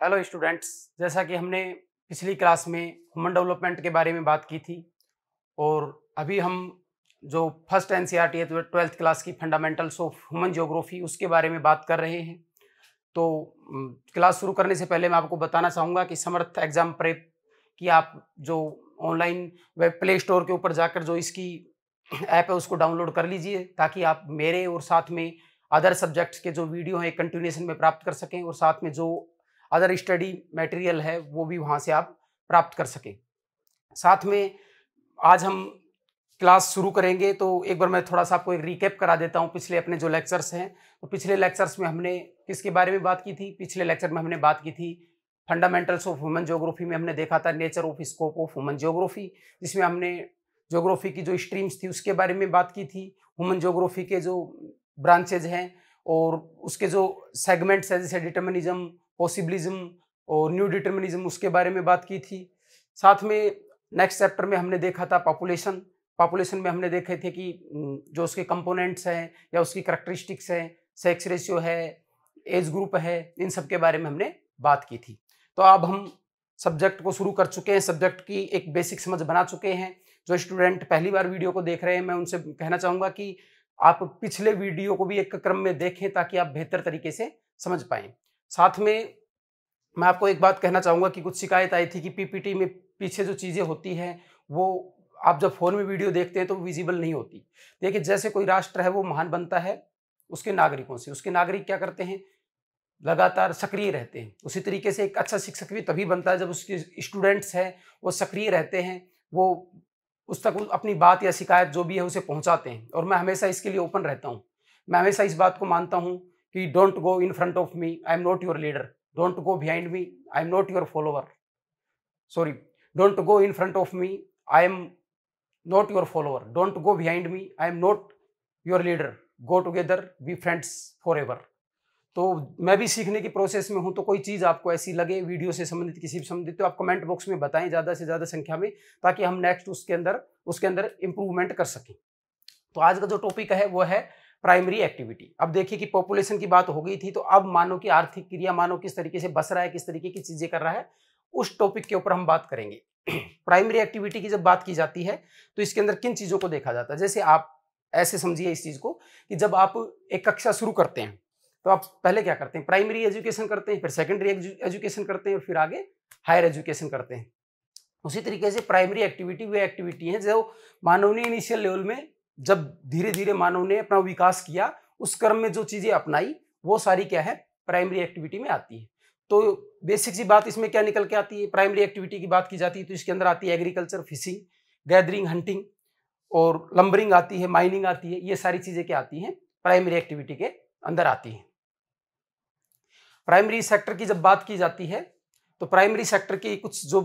hello students जैसा कि हमने पिछली क्लास में ह्यूमन डेवलपमेंट के बारे में बात की थी और अभी हम जो first N C R T twelfth class की फंडामेंटल्स ऑफ ह्यूमन जोग्राफी उसके बारे में बात कर रहे हैं तो क्लास शुरू करने से पहले मैं आपको बताना चाहूँगा कि समर्थ एग्ज़ाम प्रेप की आप जो ऑनलाइन वेब प्ले स्टोर के ऊपर जाकर जो इसकी ऐप है उसको डाउनलोड कर लीजिए ताकि आप मेरे और साथ में अदर सब्जेक्ट्स के जो वीडियो हैं कंटिन्यूशन में प्राप्त कर सकें और साथ में जो अदर स्टडी मटेरियल है वो भी वहाँ से आप प्राप्त कर सकें साथ में आज हम क्लास शुरू करेंगे तो एक बार मैं थोड़ा सा आपको एक रिकेप करा देता हूँ पिछले अपने जो लेक्चर्स हैं तो पिछले लेक्चर्स में हमने किसके बारे में बात की थी पिछले लेक्चर में हमने बात की थी फंडामेंटल्स ऑफ ह्यूमन जोग्राफी में हमने देखा था nature of scope of human geography जिसमें हमने जोग्राफी की जो स्ट्रीम्स थी उसके बारे में बात की थी ह्यूमन जोग्राफी के जो ब्रांचेज हैं और उसके जो सेगमेंट्स हैं जैसे डिटर्मिनिज्म पॉसिबलिज्म और न्यू डिटर्मिनिज्म उसके बारे में बात की थी साथ में नेक्स्ट चैप्टर में हमने देखा था पॉपुलेशन पॉपुलेशन में हमने देखे थे कि जो उसके कंपोनेंट्स हैं या उसकी करेक्टरिस्टिक्स हैं सेक्स रेशियो है एज ग्रुप है इन सब के बारे में हमने बात की थी तो अब हम सब्जेक्ट को शुरू कर चुके हैं सब्जेक्ट की एक बेसिक समझ बना चुके हैं जो स्टूडेंट पहली बार वीडियो को देख रहे हैं मैं उनसे कहना चाहूँगा कि आप पिछले वीडियो को भी एक क्रम में देखें ताकि आप बेहतर तरीके से समझ पाए साथ में मैं आपको एक बात कहना चाहूँगा कि कुछ शिकायत आई थी कि पीपीटी में पीछे जो चीज़ें होती हैं वो आप जब फ़ोन में वीडियो देखते हैं तो विजिबल नहीं होती देखिए जैसे कोई राष्ट्र है वो महान बनता है उसके नागरिकों से उसके नागरिक क्या करते हैं लगातार सक्रिय रहते हैं उसी तरीके से एक अच्छा शिक्षक भी तभी बनता है जब उसके स्टूडेंट्स हैं वो सक्रिय रहते हैं वो उस तक अपनी बात या शिकायत जो भी है उसे पहुंचाते हैं और मैं हमेशा इसके लिए ओपन रहता हूं मैं हमेशा इस बात को मानता हूं कि don't go in front of me I am not your leader don't go behind me I am not your follower sorry don't go in front of me I am not your follower don't go behind me I am not your leader go together be friends forever तो मैं भी सीखने की process में हूँ तो कोई चीज़ आपको ऐसी लगे वीडियो से संबंधित किसी भी संबंधित तो आप कमेंट बॉक्स में बताएं ज़्यादा से ज़्यादा संख्या में ताकि हम नेक्स्ट उसके अंदर उसके अंदर इम्प्रूवमेंट कर सकें तो आज का जो टॉपिक है वो है प्राइमरी एक्टिविटी अब देखिए कि पॉपुलेशन की बात हो गई थी तो अब मानो की आर्थिक क्रिया मानो किस तरीके से बस रहा है किस तरीके की चीज़ें कर रहा है उस टॉपिक के ऊपर हम बात करेंगे प्राइमरी एक्टिविटी की जब बात की जाती है तो इसके अंदर किन चीज़ों को देखा जाता है जैसे आप ऐसे समझिए इस चीज़ को कि जब आप एक कक्षा शुरू करते हैं तो आप पहले क्या करते हैं प्राइमरी एजुकेशन करते हैं फिर सेकेंडरी एजुकेशन करते हैं और फिर आगे हायर एजुकेशन करते हैं उसी तरीके से प्राइमरी एक्टिविटी वे एक्टिविटी हैं जो मानव ने इनिशियल लेवल में जब धीरे धीरे मानव ने अपना विकास किया उस क्रम में जो चीज़ें अपनाई वो सारी क्या है प्राइमरी एक्टिविटी में आती है तो बेसिक सी बात इसमें क्या निकल के आती है प्राइमरी एक्टिविटी की बात की जाती है तो इसके अंदर आती है एग्रीकल्चर फिशिंग गैदरिंग हंटिंग और लंबरिंग आती है माइनिंग आती है ये सारी चीज़ें क्या आती हैं प्राइमरी एक्टिविटी के अंदर आती हैं प्राइमरी सेक्टर की जब बात की जाती है तो प्राइमरी सेक्टर की कुछ जो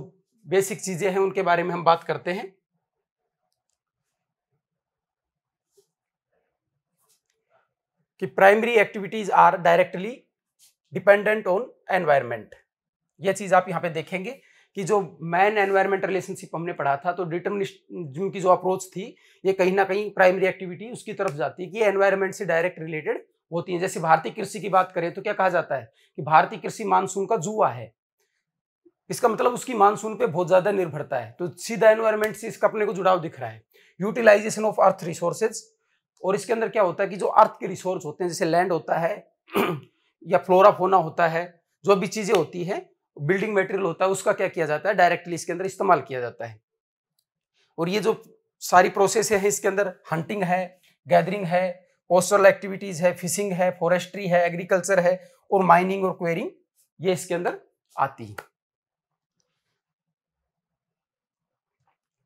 बेसिक चीजें हैं उनके बारे में हम बात करते हैं कि primary activities are directly dependent on environment यह चीज आप यहां पे देखेंगे कि जो मैन एनवायरमेंट रिलेशनशिप हमने पढ़ा था तो डिटर्मिनिज्म की जो अप्रोच थी ये कहीं ना कहीं प्राइमरी एक्टिविटी उसकी तरफ जाती है कि एनवायरमेंट से डायरेक्ट रिलेटेड होती है जैसे भारतीय कृषि की बात करें तो क्या कहा जाता है कि भारतीय कृषि मानसून का जुआ है इसका मतलब उसकी मानसून पे बहुत ज़्यादा निर्भरता है तो सीधा एनवायरमेंट से इसका अपने को जुड़ाव दिख रहा है यूटिलाइजेशन ऑफ अर्थ रिसोर्सेज और इसके अंदर क्या होता है कि जो अर्थ के रिसोर्स होते हैं जैसे लैंड होता है या फ्लोरा फोना होता है जो भी चीज़ें होती है बिल्डिंग मटेरियल होता है उसका क्या किया जाता है डायरेक्टली इसके अंदर इस्तेमाल किया जाता है और ये जो सारी प्रोसेस है इसके अंदर हंटिंग है गैदरिंग है कोस्टल एक्टिविटीज है फिशिंग है फॉरेस्ट्री है एग्रीकल्चर है और माइनिंग और क्वेरिंग ये इसके अंदर आती है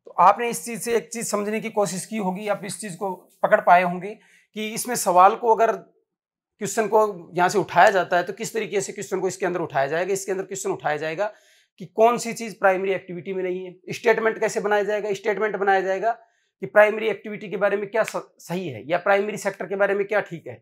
तो आपने इस चीज से एक चीज समझने की कोशिश की होगी आप इस चीज को पकड़ पाए होंगे कि इसमें सवाल को अगर क्वेश्चन को यहां से उठाया जाता है तो किस तरीके से क्वेश्चन को इसके अंदर उठाया जाएगा इसके अंदर क्वेश्चन उठाया जाएगा कि कौन सी चीज प्राइमरी एक्टिविटी में नहीं है स्टेटमेंट कैसे बनाया जाएगा स्टेटमेंट बनाया जाएगा कि प्राइमरी एक्टिविटी के बारे में क्या सही है या प्राइमरी सेक्टर के बारे में क्या ठीक है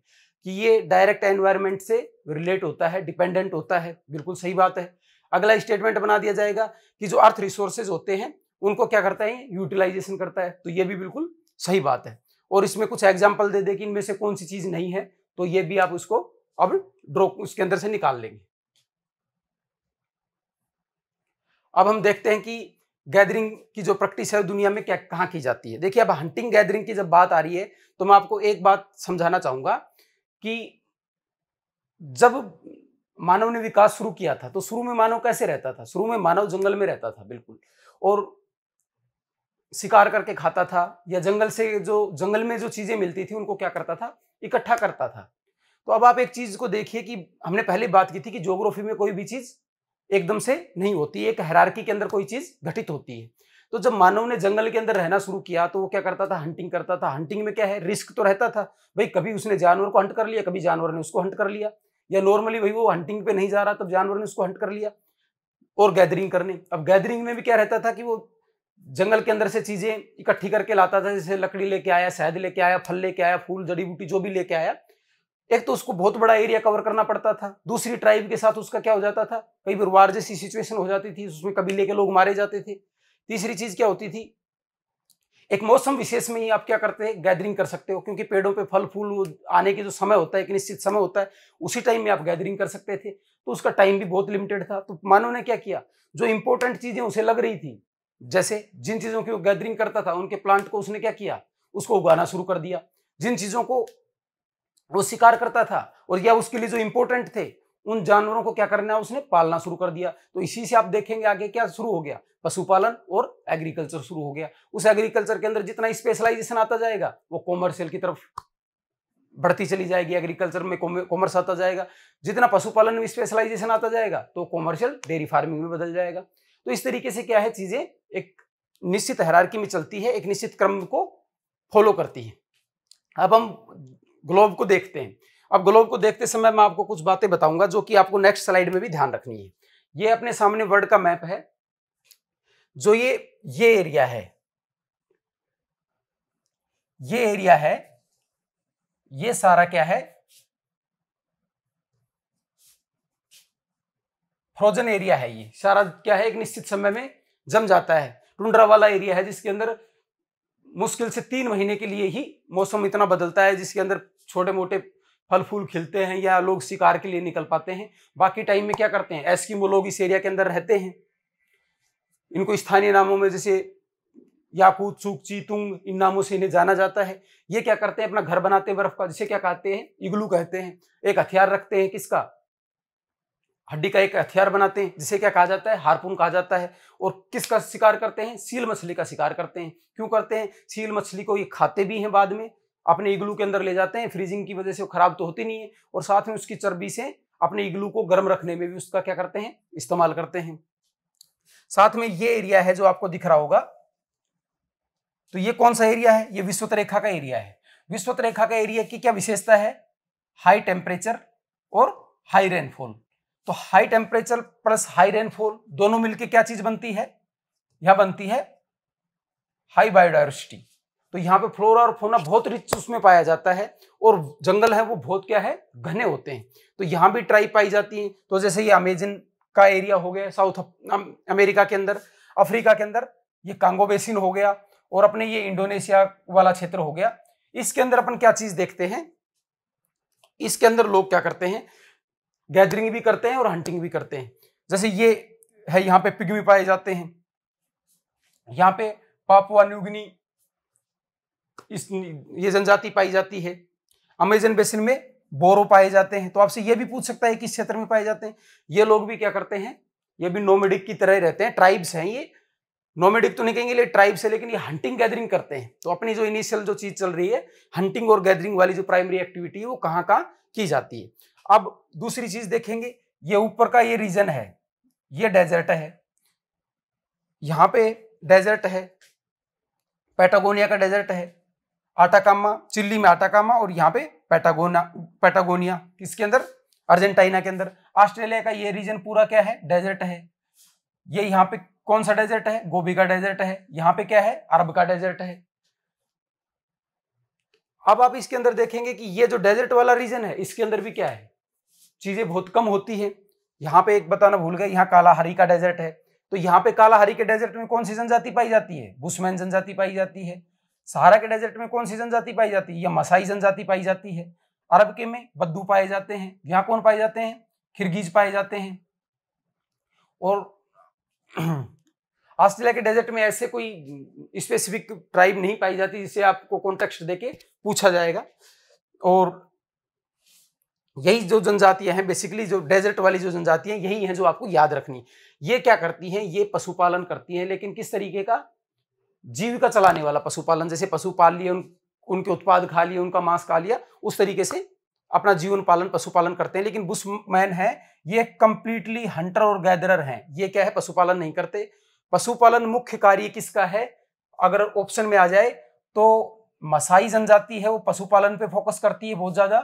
कि ये डायरेक्ट एनवायरनमेंट से रिलेट होता है डिपेंडेंट होता है बिल्कुल सही बात है अगला स्टेटमेंट बना दिया जाएगा कि जो अर्थ रिसोर्सेज होते हैं उनको क्या करता है यूटिलाइजेशन करता है तो ये भी बिल्कुल सही बात है और इसमें कुछ एग्जाम्पल दे दे कि इनमें से कौन सी चीज़ नहीं है तो ये भी आप उसको अब ड्रॉ उसके अंदर से निकाल लेंगे अब हम देखते हैं कि गैदरिंग की जो प्रैक्टिस है दुनिया में क्या कहाँ की जाती है देखिए अब हंटिंग गैदरिंग की जब बात आ रही है तो मैं आपको एक बात समझाना चाहूंगा कि जब मानव ने विकास शुरू किया था तो शुरू में मानव कैसे रहता था शुरू में मानव जंगल में रहता था बिल्कुल और शिकार करके खाता था या जंगल से जो जंगल में जो चीज़ें मिलती थी उनको क्या करता था इकट्ठा करता था तो अब आप एक चीज़ को देखिए कि हमने पहले बात की थी कि ज्योग्राफी में कोई भी चीज़ एकदम से नहीं होती एक हैरारकी के अंदर कोई चीज घटित होती है तो जब मानव ने जंगल के अंदर रहना शुरू किया तो वो क्या करता था हंटिंग करता था हंटिंग में क्या है रिस्क तो रहता था भाई कभी उसने जानवर को हंट कर लिया कभी जानवर ने उसको हंट कर लिया या नॉर्मली भाई वो हंटिंग पे नहीं जा रहा तब जानवर ने उसको हंट कर लिया और गैदरिंग करने अब गैदरिंग में भी क्या रहता था कि वो जंगल के अंदर से चीजें इकट्ठी करके लाता था जैसे लकड़ी लेके आया शहद लेके आया फल लेके आया फूल जड़ी बूटी जो भी लेके आया एक तो उसको बहुत बड़ा एरिया कवर करना पड़ता था दूसरी ट्राइब के साथ उसका क्या हो जाता था कई बार वार जैसी सिचुएशन हो जाती थी उसमें कबीले के लोग मारे जाते थे तीसरी चीज क्या होती थी एक मौसम विशेष में ही आप क्या करते हैं गैदरिंग कर सकते हो क्योंकि पेड़ों पे फल फूल आने के जो समय होता है एक निश्चित समय होता है उसी टाइम में आप गैदरिंग कर सकते थे तो उसका टाइम भी बहुत लिमिटेड था तो मानव ने क्या किया जो इंपॉर्टेंट चीजें उसे लग रही थी जैसे जिन चीजों की वो गैदरिंग करता था उनके प्लांट को उसने क्या किया उसको उगाना शुरू कर दिया जिन चीजों को वो शिकार करता था और या उसके लिए जो इंपॉर्टेंट थे उन जानवरों को क्या करना है उसने पालना शुरू कर दिया तो इसी से आप देखेंगे आगे क्या शुरू हो गया पशुपालन और एग्रीकल्चर शुरू हो गया उस एग्रीकल्चर के अंदर जितना स्पेशलाइजेशन आता जाएगा वो कॉमर्शियल की तरफ बढ़ती चली जाएगी एग्रीकल्चर में कॉमर्स आता जाएगा जितना पशुपालन में स्पेशलाइजेशन आता जाएगा तो कॉमर्शियल डेयरी फार्मिंग में बदल जाएगा तो इस तरीके से क्या है चीजें एक निश्चित हरारकी में चलती है एक निश्चित क्रम को फॉलो करती है अब हम ग्लोब को देखते हैं अब ग्लोब को देखते समय मैं आपको कुछ बातें बताऊंगा जो कि आपको नेक्स्ट स्लाइड में भी ध्यान रखनी है ये अपने सामने वर्ल्ड का मैप है जो ये ये एरिया है ये एरिया है ये सारा क्या है फ्रोजन एरिया है ये सारा क्या है एक निश्चित समय में जम जाता है टुंड्रा वाला एरिया है जिसके अंदर मुश्किल से तीन महीने के लिए ही मौसम इतना बदलता है जिसके अंदर छोटे मोटे फल फूल खिलते हैं या लोग शिकार के लिए निकल पाते हैं बाकी टाइम में क्या करते हैं एस्किमो लोग इस एरिया के अंदर रहते हैं इनको स्थानीय नामों में जैसे याकूत सूख चीतुंग इन नामों से इन्हें जाना जाता है ये क्या करते हैं अपना घर बनाते हैं बर्फ का जिसे क्या कहते हैं इग्लू कहते हैं एक हथियार रखते हैं किसका हड्डी का एक हथियार बनाते हैं जिसे क्या कहा जाता है हारपून कहा जाता है और किसका शिकार करते हैं सील मछली का शिकार करते हैं क्यों करते हैं सील मछली को ये खाते भी हैं बाद में अपने इग्लू के अंदर ले जाते हैं फ्रीजिंग की वजह से वो खराब तो होती नहीं है और साथ में उसकी चर्बी से अपने इग्लू को गर्म रखने में भी उसका क्या करते हैं इस्तेमाल करते हैं साथ में ये एरिया है जो आपको दिख रहा होगा तो ये कौन सा एरिया है ये विश्वत रेखा का एरिया है विश्वत रेखा का एरिया की क्या विशेषता है हाई टेम्परेचर और हाई रेनफॉल तो high temperature plus high rainfall दोनों मिलकर क्या चीज बनती है यह बनती है हाई बायोडाइवर्सिटी तो यहाँ पे फ्लोरा और फोना बहुत रिच उसमें पाया जाता है और जंगल है वो बहुत क्या है घने होते हैं तो यहाँ भी ट्राइब पाई जाती है तो जैसे ये अमेजन का एरिया हो गया साउथ अमेरिका के अंदर अफ्रीका के अंदर ये कांगो बेसिन हो गया और अपने ये इंडोनेशिया वाला क्षेत्र हो गया इसके अंदर अपन क्या चीज देखते हैं इसके अंदर लोग क्या करते हैं गैदरिंग भी करते हैं और हंटिंग भी करते हैं जैसे ये है यहाँ पे भी पाए जाते हैं यहाँ पे पापुआ न्यूगनी इस ये जनजाति पाई जाती है अमेजन बेसिन में बोरो पाए जाते हैं तो आपसे ये भी पूछ सकता है किस क्षेत्र में पाए जाते हैं ये लोग भी क्या करते हैं ये भी नोमेडिक की तरह रहते हैं ट्राइब्स हैं ये नोमेडिक तो नहीं कहेंगे ले ट्राइब्स है लेकिन ये हंटिंग गैदरिंग करते हैं तो अपनी जो इनिशियल जो चीज चल रही है हंटिंग और गैदरिंग वाली जो प्राइमरी एक्टिविटी है वो कहाँ कहाँ की जाती है अब दूसरी चीज देखेंगे ये ऊपर का ये रीजन है ये डेजर्ट है यहाँ पे डेजर्ट है पैटागोनिया का डेजर्ट है आटाकामा चिल्ली में आटाकामा और यहाँ पे पैटागोना पैटागोनिया किसके अंदर अर्जेंटाइना के अंदर ऑस्ट्रेलिया का ये रीजन पूरा क्या है डेजर्ट है ये यहाँ पे कौन सा डेजर्ट है गोभी का डेजर्ट है यहाँ पे क्या है अरब का डेजर्ट है अब आप इसके अंदर देखेंगे कि ये जो डेजर्ट वाला रीजन है इसके अंदर भी क्या है चीजें बहुत कम होती है यहाँ पे एक बताना भूल गए यहाँ कालाहारी का डेजर्ट है तो यहाँ पे कालाहारी के डेजर्ट में कौन सी जनजाति पाई जाती है बुशमैन जनजाति पाई जाती है सहारा के डेजर्ट में कौन सी जनजाति पाई जाती है यह मसाई जनजाति पाई जाती है अरब के में बद्दू पाए जाते हैं यहाँ कौन पाए जाते हैं खिरगीज पाए जाते हैं और ऑस्ट्रेलिया के डेजर्ट में ऐसे कोई स्पेसिफिक ट्राइब नहीं पाई जाती जिसे आपको कॉन्टेक्स्ट देके पूछा जाएगा और यही जो जनजातियां हैं बेसिकली जो डेजर्ट वाली जो जनजातियां यही हैं जो आपको याद रखनी ये क्या करती हैं ये पशुपालन करती हैं लेकिन किस तरीके का जीविका चलाने वाला पशुपालन जैसे पशु पाल लिए उन, उनके उत्पाद खा लिए उनका मांस खा लिया उस तरीके से अपना जीवन पालन पशुपालन करते हैं लेकिन बुशमैन है ये कंप्लीटली हंटर और गैदरर हैं ये क्या है पशुपालन नहीं करते पशुपालन मुख्य कार्य किसका है अगर ऑप्शन में आ जाए तो मसाई जनजाति है वो पशुपालन पे फोकस करती है बहुत ज्यादा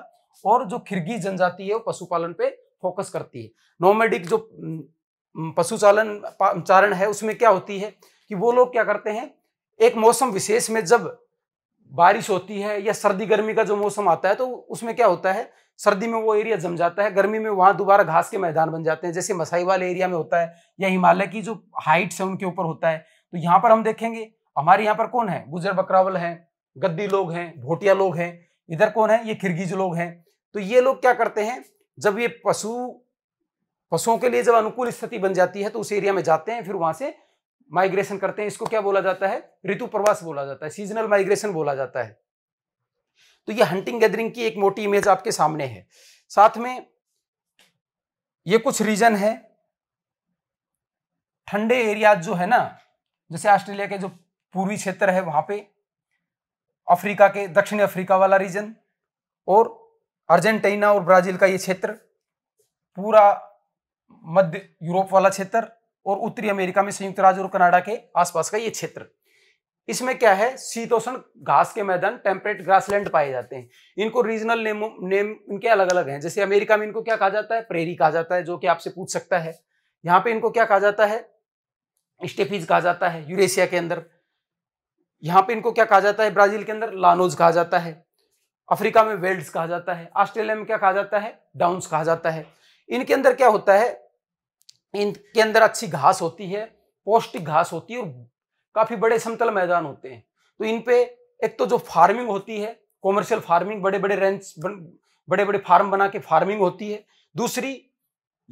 और जो खिरगी जनजाति है वो पशुपालन पे फोकस करती है नोमेडिक जो पशुचालन चारण है उसमें क्या होती है कि वो लोग क्या करते हैं एक मौसम विशेष में जब बारिश होती है या सर्दी गर्मी का जो मौसम आता है तो उसमें क्या होता है सर्दी में वो एरिया जम जाता है गर्मी में वहां दोबारा घास के मैदान बन जाते हैं जैसे मसाई वाले एरिया में होता है या हिमालय की जो हाइट्स है उनके ऊपर होता है तो यहाँ पर हम देखेंगे हमारे यहाँ पर कौन है गुजर बकरावल है गद्दी लोग हैं भोटिया लोग हैं इधर कौन है ये खिरगीज लोग हैं तो ये लोग क्या करते हैं जब ये पशु पशुओं के लिए जब अनुकूल स्थिति बन जाती है तो उस एरिया में जाते हैं फिर वहां से माइग्रेशन करते हैं इसको क्या बोला जाता है ऋतु प्रवास बोला जाता है सीजनल माइग्रेशन बोला जाता है तो ये हंटिंग गैदरिंग की एक मोटी इमेज आपके सामने है साथ में ये कुछ रीजन है ठंडे एरियाज जो है ना जैसे ऑस्ट्रेलिया के जो पूर्वी क्षेत्र है वहां पे अफ्रीका के दक्षिण अफ्रीका वाला रीजन और अर्जेंटीना और ब्राजील का ये क्षेत्र पूरा मध्य यूरोप वाला क्षेत्र और उत्तरी अमेरिका में संयुक्त राज्य और कनाडा के आसपास का ये क्षेत्र इसमें क्या है शीतोषण घास के मैदान टेम्परेट ग्रासलैंड पाए जाते हैं इनको रीजनल नेम नेम इनके अलग अलग हैं जैसे अमेरिका में इनको क्या कहा जाता है प्रेरी कहा जाता है जो कि आपसे पूछ सकता है यहाँ पे इनको क्या कहा जाता है स्टेफीज कहा जाता है यूरेशिया के अंदर यहाँ पे इनको क्या कहा जाता है ब्राजील के अंदर लानोज कहा जाता है अफ्रीका में वेल्ड कहा जाता है ऑस्ट्रेलिया में क्या कहा जाता है डाउन्स कहा जाता है इनके अंदर क्या होता है इनके अंदर अच्छी घास होती है पौष्टिक घास होती है और काफ़ी बड़े समतल मैदान होते हैं तो इन पे एक तो जो फार्मिंग होती है कॉमर्शियल फार्मिंग बड़े बड़े रेंच बड़े बड़े फार्म बना के फार्मिंग होती है दूसरी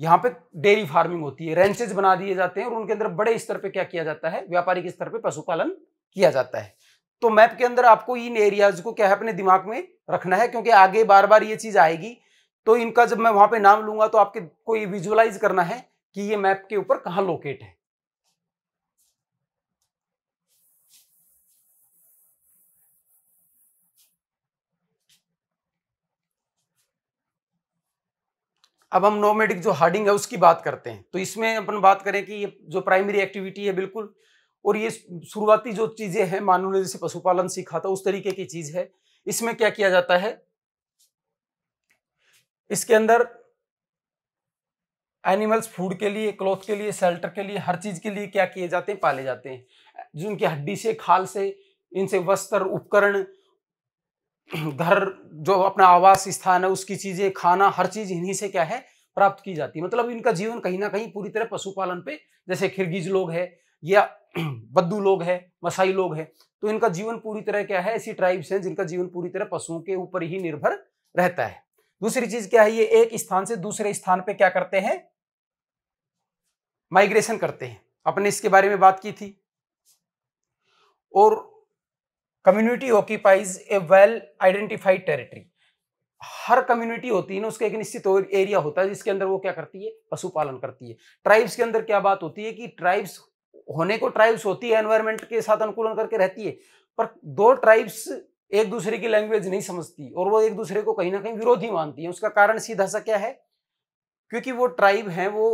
यहाँ पे डेयरी फार्मिंग होती है रेंचेज बना दिए जाते हैं और उनके अंदर बड़े स्तर पे क्या किया जाता है व्यापारिक स्तर पे पशुपालन किया जाता है तो मैप के अंदर आपको इन एरियाज को क्या है अपने दिमाग में रखना है क्योंकि आगे बार बार ये चीज आएगी तो इनका जब मैं वहां पे नाम लूंगा तो आपके को ये विजुअलाइज करना है कि ये मैप के ऊपर कहां लोकेट है अब हम नोमेडिक जो हार्डिंग है उसकी बात करते हैं तो इसमें अपन बात करें कि ये जो प्राइमरी एक्टिविटी है बिल्कुल और ये शुरुआती जो चीजें हैं मानव ने जैसे पशुपालन सीखा था उस तरीके की चीज है इसमें क्या किया जाता है इसके अंदर एनिमल्स फूड के लिए क्लॉथ के लिए शेल्टर के लिए हर चीज़ के लिए क्या किए जाते हैं पाले जाते हैं जिनकी हड्डी से खाल से इनसे वस्त्र उपकरण घर जो अपना आवास स्थान है उसकी चीज़ें खाना हर चीज़ इन्हीं से क्या है प्राप्त की जाती है मतलब इनका जीवन कहीं ना कहीं पूरी तरह पशुपालन पे जैसे खिरगिज लोग है या बद्दू लोग है मसाई लोग है तो इनका जीवन पूरी तरह क्या है ऐसी ट्राइब्स हैं जिनका जीवन पूरी तरह पशुओं के ऊपर ही निर्भर रहता है दूसरी चीज क्या है ये एक स्थान से दूसरे स्थान पे क्या करते हैं माइग्रेशन करते हैं अपने इसके बारे में बात की थी और community occupies a well identified territory हर कम्युनिटी होती है ना उसका एक निश्चित एरिया होता है जिसके अंदर वो क्या करती है पशुपालन करती है ट्राइब्स के अंदर क्या बात होती है कि ट्राइब्स होने को ट्राइब्स होती है एनवायरमेंट के साथ अनुकूलन करके रहती है पर दो ट्राइब्स एक दूसरे की लैंग्वेज नहीं समझती और वो एक दूसरे को कहीं ना कहीं विरोधी मानती है उसका कारण सीधा सा क्या है क्योंकि वो ट्राइब है वो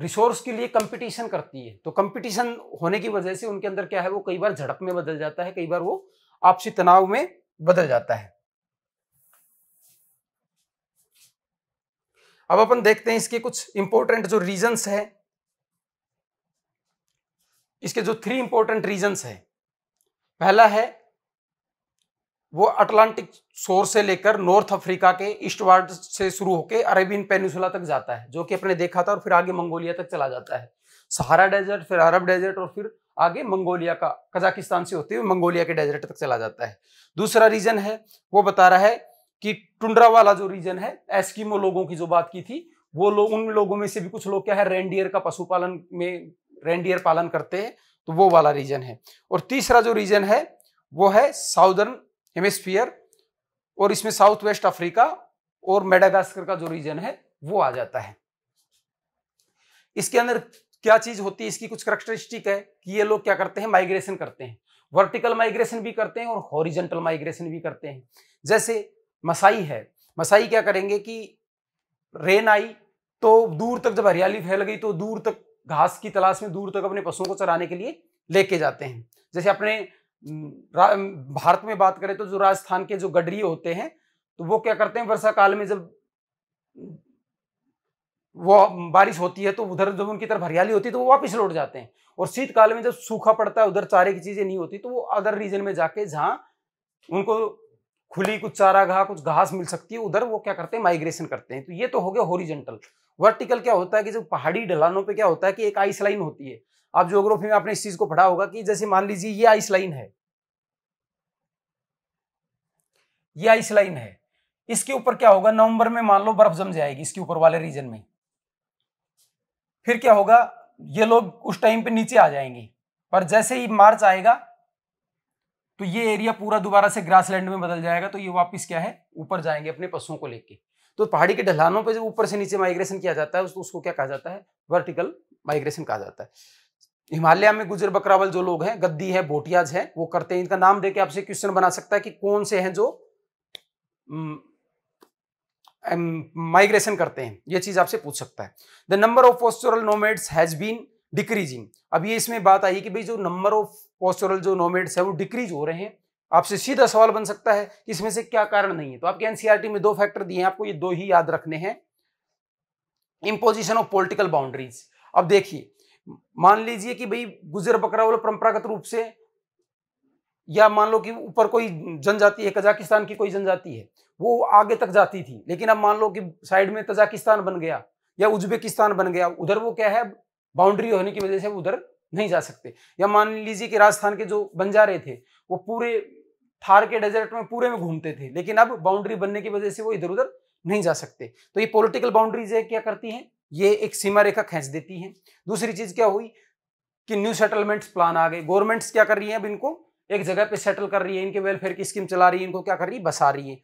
रिसोर्स के लिए कंपटीशन करती है तो कंपटीशन होने की वजह से उनके अंदर क्या है वो कई बार झड़प में बदल जाता है कई बार वो आपसी तनाव में बदल जाता है अब अपन देखते हैं इसके कुछ इंपॉर्टेंट जो रीजंस है इसके जो थ्री इंपॉर्टेंट रीजंस है पहला है वो अटलांटिक शोर से लेकर नॉर्थ अफ्रीका के ईस्टवर्ड से शुरू होकर अरेबियन पेनिसुला तक जाता है जो कि अपने देखा था और फिर आगे मंगोलिया तक चला जाता है सहारा डेजर्ट फिर अरब डेजर्ट और फिर आगे मंगोलिया का कजाकिस्तान से होते हुए मंगोलिया के डेजर्ट तक चला जाता है दूसरा रीजन है वो बता रहा है कि टुंड्रा वाला जो रीजन है एस्कीमो लोगों की जो बात की थी वो लोग उन लोगों में से भी कुछ लोग क्या है रेंडियर का पशुपालन में रेंडियर पालन करते हैं तो वो वाला रीजन है और तीसरा जो रीजन है वो है साउदर्न हेमेस्फीयर और इसमें साउथ वेस्ट अफ्रीका और मेडागास्कर का जो रीजन है वो आ जाता है इसके अंदर क्या चीज होती है इसकी कुछ करेक्टरिस्टिक है कि ये लोग क्या करते हैं माइग्रेशन करते हैं वर्टिकल माइग्रेशन भी करते हैं और हॉरिजेंटल माइग्रेशन भी करते हैं जैसे मसाई है मसाई क्या करेंगे कि रेन आई तो दूर तक जब हरियाली फैल गई तो दूर तक घास की तलाश में दूर तक अपने पशुओं को चराने के लिए लेके जाते हैं जैसे अपने भारत में बात करें तो जो राजस्थान के जो गडरिए होते हैं तो वो क्या करते हैं वर्षा काल में जब वो बारिश होती है तो उधर जब उनकी तरफ हरियाली होती है तो वो वापस लौट जाते हैं और शीतकाल में जब सूखा पड़ता है उधर चारे की चीजें नहीं होती तो वो अदर रीजन में जाके जहाँ उनको खुली कुछ चारा घा कुछ घास मिल सकती है उधर वो क्या करते हैं माइग्रेशन करते हैं तो ये तो हो गया होरिजेंटल वर्टिकल क्या होता है कि जो पहाड़ी ढलानों पे क्या होता है कि एक आइस लाइन होती है आप ज्योग्राफी में आपने इस चीज को पढ़ा होगा कि जैसे मान लीजिए ये आइस लाइन है ये आइस लाइन है इसके ऊपर क्या होगा नवंबर में मान लो बर्फ जम जाएगी इसके ऊपर वाले रीजन में फिर क्या होगा ये लोग उस टाइम पे नीचे आ जाएंगे पर जैसे ही मार्च आएगा तो ये एरिया पूरा दोबारा से ग्रासलैंड में बदल जाएगा तो ये वापस क्या है ऊपर जाएंगे अपने पशुओं को लेके तो पहाड़ी के ढलानों पे जब ऊपर से नीचे माइग्रेशन किया जाता है उसको क्या कहा जाता है वर्टिकल माइग्रेशन कहा जाता है हिमालय में गुजर बकरावल जो लोग हैं गद्दी है बोटियाज है वो करते हैं इनका नाम देके आपसे क्वेश्चन बना सकता है कि कौन से हैं जो माइग्रेशन हम्म, करते हैं ये चीज आपसे पूछ सकता है the number of pastoral nomads has been decreasing अब ये इसमें बात आई कि भाई जो नंबर ऑफ पोस्टोरल जो नोमेड्स है वो डिक्रीज हो रहे हैं आपसे सीधा सवाल बन सकता है कि इसमें से क्या कारण नहीं है तो आपके एनसीआरटी e में दो फैक्टर दिए हैं आपको ये दो ही याद रखने हैं इम्पोजिशन ऑफ पोलिटिकल बाउंड्रीज अब देखिए मान लीजिए कि भाई गुजर बकरा वाले परंपरागत रूप से या मान लो कि ऊपर कोई जनजाति है कजाकिस्तान की कोई जनजाति है वो आगे तक जाती थी लेकिन अब मान लो कि साइड में तजाकिस्तान बन गया या उज्बेकिस्तान बन गया उधर वो क्या है बाउंड्री होने की वजह से वो उधर नहीं जा सकते या मान लीजिए कि राजस्थान के जो बंजारे थे वो पूरे थार के डेजर्ट में पूरे में घूमते थे लेकिन अब बाउंड्री बनने की वजह से वो इधर उधर नहीं जा सकते तो ये पॉलिटिकल बाउंड्रीज है क्या करती हैं ये एक सीमा रेखा खींच देती है दूसरी चीज क्या हुई कि न्यू सेटलमेंट्स प्लान आ गए गवर्नमेंट्स क्या कर रही है अब इनको एक जगह पे सेटल कर रही है इनके वेलफेयर की स्कीम चला रही है इनको क्या कर रही है बसा रही है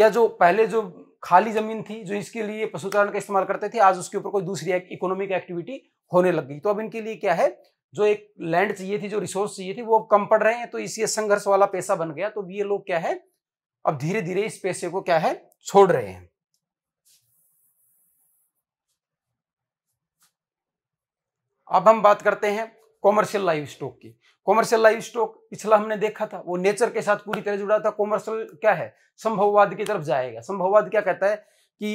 या जो पहले जो खाली जमीन थी जो इसके लिए पशुचारण का इस्तेमाल करते थे आज उसके ऊपर कोई दूसरी इकोनॉमिक एक्टिविटी होने लग गई तो अब इनके लिए क्या है जो एक लैंड चाहिए थी जो रिसोर्स चाहिए थी वो अब कम पड़ रहे हैं तो इसलिए संघर्ष वाला पैसा बन गया तो ये लोग क्या है अब धीरे धीरे इस पैसे को क्या है छोड़ रहे हैं अब हम बात करते हैं कॉमर्शियल लाइव स्टॉक की कॉमर्शियल लाइव स्टॉक पिछला हमने देखा था वो नेचर के साथ पूरी तरह जुड़ा था कॉमर्शियल क्या है संभववाद की तरफ जाएगा संभववाद क्या कहता है कि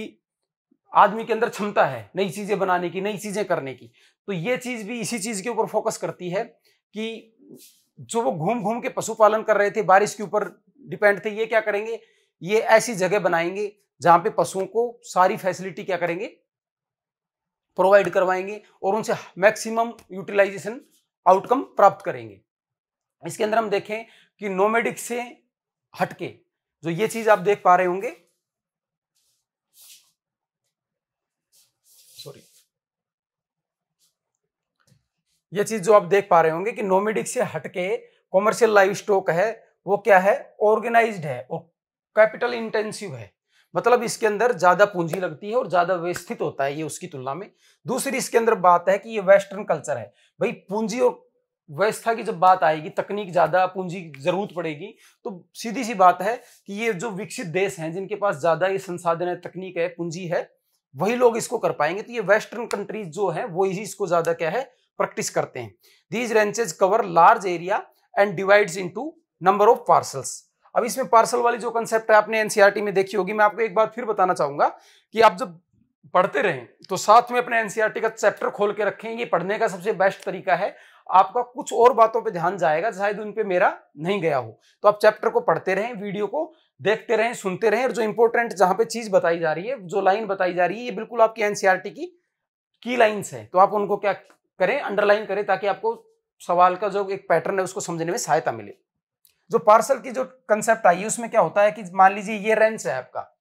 आदमी के अंदर क्षमता है नई चीजें बनाने की नई चीजें करने की तो ये चीज भी इसी चीज के ऊपर फोकस करती है कि जो वो घूम घूम के पशुपालन कर रहे थे बारिश के ऊपर डिपेंड थे ये क्या करेंगे ये ऐसी जगह बनाएंगे जहां पे पशुओं को सारी फैसिलिटी क्या करेंगे प्रोवाइड करवाएंगे और उनसे मैक्सिमम यूटिलाइजेशन आउटकम प्राप्त करेंगे इसके अंदर हम देखें कि नोमेडिक से हटके जो ये चीज आप देख पा रहे होंगे सॉरी ये चीज जो आप देख पा रहे होंगे कि नोमेडिक से हटके कॉमर्शियल लाइव स्टॉक है वो क्या है ऑर्गेनाइज्ड है और कैपिटल इंटेंसिव है मतलब इसके अंदर ज़्यादा पूंजी लगती है और ज़्यादा व्यवस्थित होता है ये उसकी तुलना में दूसरी इसके अंदर बात है कि ये वेस्टर्न कल्चर है भाई पूंजी और व्यवस्था की जब बात आएगी तकनीक ज़्यादा पूंजी जरूरत पड़ेगी तो सीधी सी बात है कि ये जो विकसित देश हैं जिनके पास ज़्यादा ये संसाधन है तकनीक है पूंजी है वही लोग इसको कर पाएंगे तो ये वेस्टर्न कंट्रीज जो है वो ही इसको ज़्यादा क्या है प्रैक्टिस करते हैं these ranches cover large area and divides into number of parcels अब इसमें पार्सल वाली जो कंसेप्ट है आपने एनसीआरटी e में देखी होगी मैं आपको एक बार फिर बताना चाहूंगा कि आप जब पढ़ते रहें तो साथ में अपने एनसीआरटी e का चैप्टर खोल के रखें ये पढ़ने का सबसे बेस्ट तरीका है आपका कुछ और बातों पे ध्यान जाएगा शायद उन पे मेरा नहीं गया हो तो आप चैप्टर को पढ़ते रहें वीडियो को देखते रहें सुनते रहें और जो इंपॉर्टेंट जहां पे चीज बताई जा रही है जो लाइन बताई जा रही है ये बिल्कुल आपकी एनसीआरटी e की की लाइन्स है तो आप उनको क्या करें अंडरलाइन करें ताकि आपको सवाल का जो एक पैटर्न है उसको समझने में सहायता मिले जो पार्सल की जो कंसेप्ट आई है उसमें क्या होता है कि मान लीजिए ये रेंच है आपका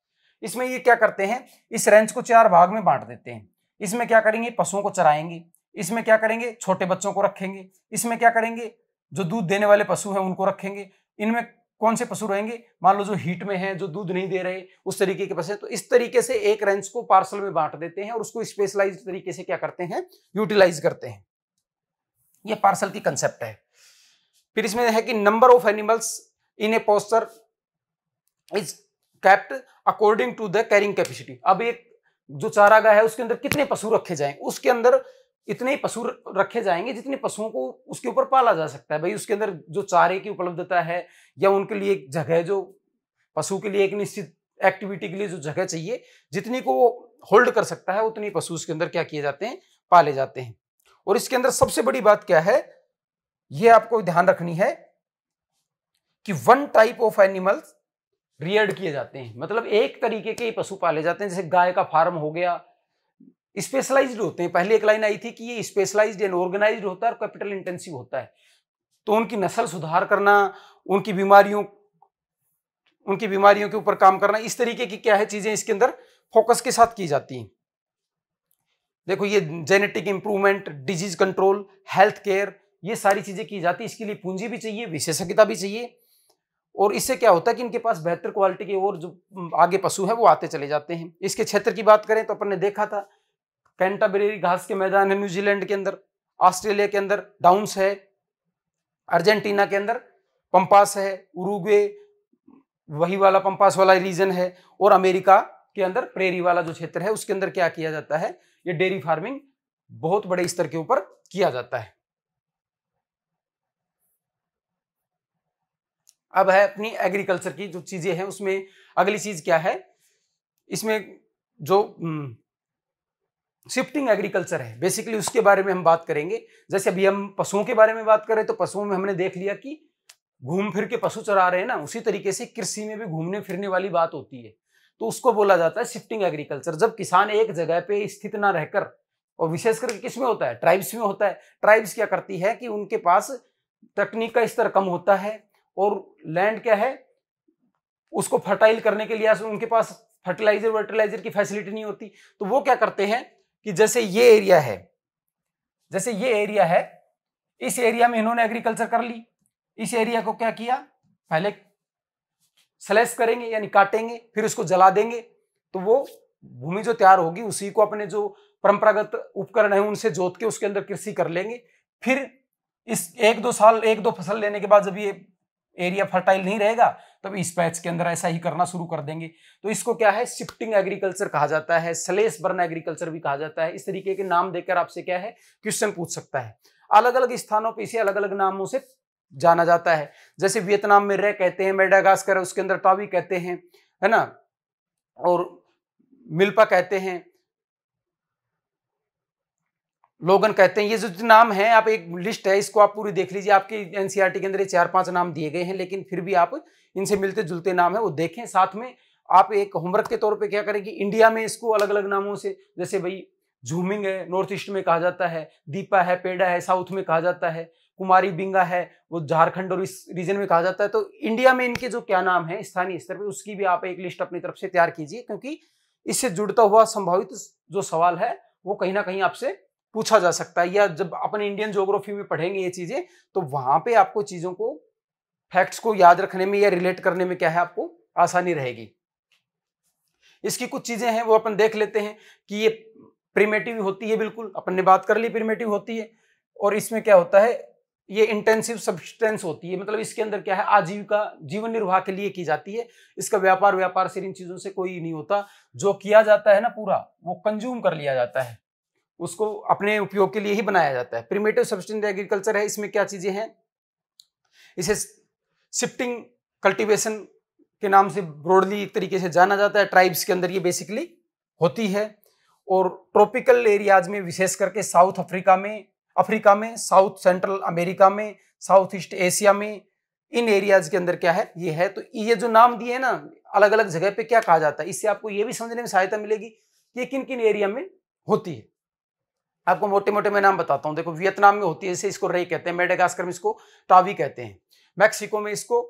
इसमें ये क्या करते हैं इस रेंच को चार भाग में बांट देते हैं इसमें क्या करेंगे पशुओं को चराएंगे इसमें क्या करेंगे छोटे बच्चों को रखेंगे इसमें क्या करेंगे जो दूध देने वाले पशु हैं उनको रखेंगे इनमें कौन से पशु रहेंगे मान लो जो हीट में है जो दूध नहीं दे रहे उस तरीके के पशु तो इस तरीके से एक रेंच को पार्सल में बांट देते हैं और उसको स्पेशलाइज तरीके से क्या करते हैं यूटिलाइज करते हैं यह पार्सल की कंसेप्ट है फिर इसमें है कि number of animals in a pasture is kept according to the carrying capacity अब एक जो चारागा है उसके अंदर कितने पशु रखे जाए उसके अंदर इतने ही पशु रखे जाएंगे जितने पशुओं को उसके ऊपर पाला जा सकता है भाई उसके अंदर जो चारे की उपलब्धता है या उनके लिए एक जगह जो पशु के लिए एक निश्चित एक्टिविटी के लिए जो जगह चाहिए जितनी को वो होल्ड कर सकता है उतनी पशु उसके अंदर क्या किए जाते हैं पाले जाते हैं और इसके अंदर सबसे बड़ी बात क्या है ये आपको ध्यान रखनी है कि one type of animals reared किए जाते हैं मतलब एक तरीके के पशु पाले जाते हैं जैसे गाय का फार्म हो गया स्पेशलाइज्ड होते हैं पहले एक लाइन आई थी कि ये स्पेशलाइज्ड एंड ऑर्गेनाइज्ड होता है और कैपिटल इंटेंसिव होता है तो उनकी नस्ल सुधार करना उनकी बीमारियों उनकी बीमारियों के ऊपर काम करना इस तरीके की क्या है चीजें इसके अंदर फोकस के साथ की जाती हैं देखो ये genetic improvement disease control health care ये सारी चीज़ें की जाती है इसके लिए पूंजी भी चाहिए विशेषज्ञता भी चाहिए और इससे क्या होता है कि इनके पास बेहतर क्वालिटी के और जो आगे पशु है वो आते चले जाते हैं इसके क्षेत्र की बात करें तो अपन ने देखा था कैंटाबेरी घास के मैदान है न्यूजीलैंड के अंदर ऑस्ट्रेलिया के अंदर डाउन्स है अर्जेंटीना के अंदर पंपास है उरुग्वे वही वाला पंपास वाला रीजन है और अमेरिका के अंदर प्रेरी वाला जो क्षेत्र है उसके अंदर क्या किया जाता है ये डेयरी फार्मिंग बहुत बड़े स्तर के ऊपर किया जाता है अब है अपनी एग्रीकल्चर की जो चीज़ें हैं उसमें अगली चीज़ क्या है इसमें जो शिफ्टिंग हम्म, एग्रीकल्चर है बेसिकली उसके बारे में हम बात करेंगे जैसे अभी हम पशुओं के बारे में बात करें तो पशुओं में हमने देख लिया कि घूम फिर के पशु चरा रहे हैं ना उसी तरीके से कृषि में भी घूमने फिरने वाली बात होती है तो उसको बोला जाता है शिफ्टिंग एग्रीकल्चर जब किसान एक जगह पे स्थित ना रहकर और विशेष करके किस में होता है ट्राइब्स में होता है ट्राइब्स क्या करती है कि उनके पास तकनीक का स्तर कम होता है और लैंड क्या है उसको फर्टाइल करने के लिए उनके पास फर्टिलाइजर वर्टिलाइजर की फैसिलिटी नहीं होती तो वो क्या करते हैं कि जैसे ये एरिया है जैसे ये एरिया है इस एरिया में इन्होंने एग्रीकल्चर कर ली इस एरिया को क्या किया पहले स्लैश करेंगे यानी काटेंगे फिर उसको जला देंगे तो वो भूमि जो तैयार होगी उसी को अपने जो परंपरागत उपकरण है उनसे जोत के उसके अंदर कृषि कर लेंगे फिर इस एक दो साल एक दो फसल लेने के बाद जब ये एरिया फर्टाइल नहीं रहेगा तब इस पैच के अंदर ऐसा ही करना शुरू कर देंगे तो इसको क्या है शिफ्टिंग एग्रीकल्चर कहा जाता है स्लेस बर्न एग्रीकल्चर भी कहा जाता है इस तरीके के नाम देकर आपसे क्या है क्वेश्चन पूछ सकता है अलग अलग स्थानों पर इसे अलग अलग नामों से जाना जाता है जैसे वियतनाम में रे कहते हैं मेडागास्कर उसके अंदर टावी कहते हैं है ना और मिल्पा कहते हैं लोगन कहते हैं ये जो नाम है आप एक लिस्ट है इसको आप पूरी देख लीजिए आपके एनसीईआरटी के अंदर चार पांच नाम दिए गए हैं लेकिन फिर भी आप इनसे मिलते जुलते नाम है वो देखें साथ में आप एक होमवर्क के तौर पे क्या करें कि इंडिया में इसको अलग अलग नामों से जैसे भाई झूमिंग है नॉर्थ ईस्ट में कहा जाता है दीपा है पेड़ा है साउथ में कहा जाता है कुमारी बिंगा है वो झारखंड और इस रीजन में कहा जाता है तो इंडिया में इनके जो क्या नाम है स्थानीय स्तर पर उसकी भी आप एक लिस्ट अपनी तरफ से तैयार कीजिए क्योंकि इससे जुड़ता हुआ संभावित जो सवाल है वो कहीं ना कहीं आपसे पूछा जा सकता है या जब अपन इंडियन ज्योग्राफी में पढ़ेंगे ये चीजें तो वहां पे आपको चीजों को फैक्ट्स को याद रखने में या रिलेट करने में क्या है आपको आसानी रहेगी इसकी कुछ चीजें हैं वो अपन देख लेते हैं कि ये प्रीमेटिव होती है बिल्कुल अपन ने बात कर ली प्रीमेटिव होती है और इसमें क्या होता है ये इंटेंसिव सब्सटेंस होती है मतलब इसके अंदर क्या है आजीविका जीवन निर्वाह के लिए की जाती है इसका व्यापार व्यापार से इन चीजों से कोई नहीं होता जो किया जाता है ना पूरा वो कंज्यूम कर लिया जाता है उसको अपने उपयोग के लिए ही बनाया जाता है प्रीमेटिव सब्सटेंस एग्रीकल्चर है इसमें क्या चीज़ें हैं इसे शिफ्टिंग कल्टीवेशन के नाम से ब्रॉडली एक तरीके से जाना जाता है ट्राइब्स के अंदर ये बेसिकली होती है और ट्रॉपिकल एरियाज में विशेष करके साउथ अफ्रीका में अफ्रीका में साउथ सेंट्रल अमेरिका में साउथ ईस्ट एशिया में इन एरियाज के अंदर क्या है ये है तो ये जो नाम दिए ना अलग अलग जगह पे क्या कहा जाता है इससे आपको ये भी समझने में सहायता मिलेगी कि किन किन एरिया में होती है आपको मोटे मोटे मैं नाम बताता हूँ देखो वियतनाम में होती है इसे इसको रई कहते हैं मेडेगास्कर में इसको टावी कहते हैं मैक्सिको में इसको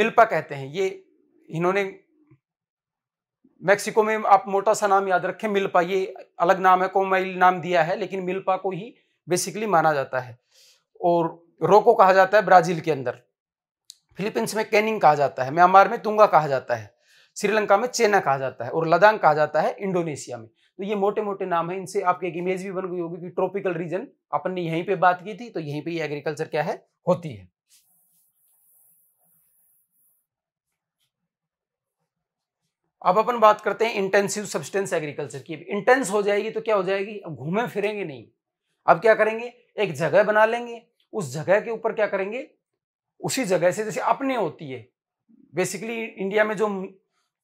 मिल्पा कहते हैं ये इन्होंने मैक्सिको में आप मोटा सा नाम याद रखें मिल्पा ये अलग नाम है कोमाइल नाम दिया है लेकिन मिल्पा को ही बेसिकली माना जाता है और रोको कहा जाता है ब्राजील के अंदर फिलीपींस में कैनिंग कहा जाता है म्यांमार में तुंगा कहा जाता है श्रीलंका में चेना कहा जाता है और लदांग कहा जाता है इंडोनेशिया में तो ये मोटे मोटे नाम है इनसे आपकी एक इमेज भी बन गई होगी कि ट्रॉपिकल रीजन अपन ने यहीं पे बात की थी तो यहीं पे ये एग्रीकल्चर क्या है होती है अब अपन बात करते हैं इंटेंसिव सब्सटेंस एग्रीकल्चर की इंटेंस हो जाएगी तो क्या हो जाएगी अब घूमे फिरेंगे नहीं अब क्या करेंगे एक जगह बना लेंगे उस जगह के ऊपर क्या करेंगे उसी जगह से जैसे अपने होती है बेसिकली इंडिया में जो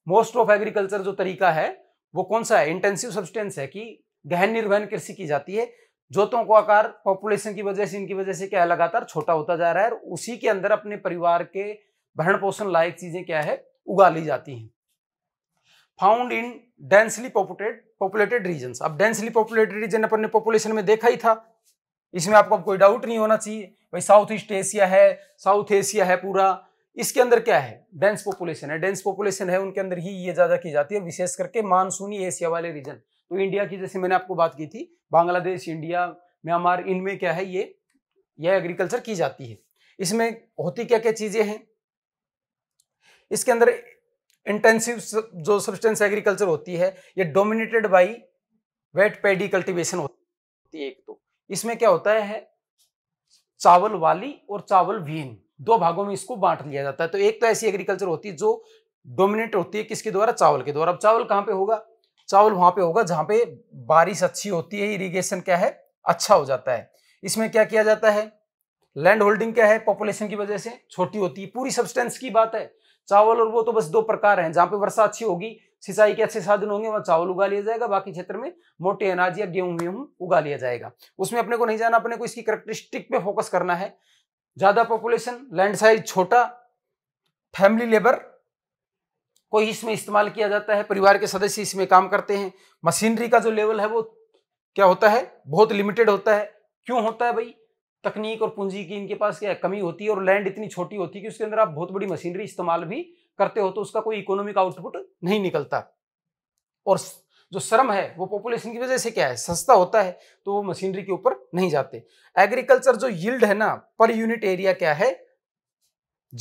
मोस्ट ऑफ एग्रीकल्चर जो तरीका है वो कौन सा है इंटेंसिव सब्सटेंस है कि गहन निर्वहन कृषि की जाती है जोतों को आकार पॉपुलेशन की वजह से इनकी वजह से क्या है लगातार छोटा होता जा रहा है और उसी के अंदर अपने परिवार के भरण पोषण लायक चीजें क्या है उगा ली जाती हैं found in densely populated populated region अब डेंसली पॉपुलेटेड रीजन अपन ने पॉपुलेशन में देखा ही था इसमें आपको कोई डाउट नहीं होना चाहिए भाई साउथ ईस्ट एशिया है साउथ एशिया है पूरा इसके अंदर क्या है डेंस पॉपुलेशन है डेंस पॉपुलेशन है उनके अंदर ही ये ज्यादा की जाती है विशेष करके मानसूनी एशिया वाले रीजन तो इंडिया की जैसे मैंने आपको बात की थी बांग्लादेश इंडिया म्यांमार इनमें क्या है ये यह एग्रीकल्चर की जाती है इसमें होती क्या क्या चीजें हैं इसके अंदर इंटेंसिव जो सब्सटेंस एग्रीकल्चर होती है ये dominated by wet paddy cultivation होती है एक तो इसमें क्या होता है चावल वाली और चावल भीन दो भागों में इसको बांट लिया जाता है तो एक तो ऐसी एग्रीकल्चर होती है जो डोमिनेट होती है किसके द्वारा चावल के द्वारा अब चावल कहाँ पे होगा चावल वहां पे होगा जहां पे बारिश अच्छी होती है इरिगेशन क्या है अच्छा हो जाता है इसमें क्या किया जाता है लैंड होल्डिंग क्या है पॉपुलेशन की वजह से छोटी होती है पूरी सब्सटेंस की बात है चावल और वो तो बस दो प्रकार हैं जहां पे वर्षा अच्छी होगी सिंचाई के अच्छे साधन होंगे वहां चावल उगा लिया जाएगा बाकी क्षेत्र में मोटे अनाज या गेहूं वेहूं उगा लिया जाएगा उसमें अपने को नहीं जाना अपने को इसकी करेक्टरिस्टिक पे फोकस करना है ज़्यादा पॉपुलेशन लैंड साइज छोटा फैमिली लेबर को इसमें इस्तेमाल किया जाता है परिवार के सदस्य इसमें काम करते हैं मशीनरी का जो लेवल है वो क्या होता है बहुत लिमिटेड होता है क्यों होता है भाई तकनीक और पूंजी की इनके पास क्या कमी होती है और लैंड इतनी छोटी होती है कि उसके अंदर आप बहुत बड़ी मशीनरी इस्तेमाल भी करते हो तो उसका कोई इकोनॉमिक आउटपुट नहीं निकलता और जो श्रम है वो पॉपुलेशन की वजह से क्या है सस्ता होता है तो वो मशीनरी के ऊपर नहीं जाते एग्रीकल्चर जो यील्ड है ना पर यूनिट एरिया क्या है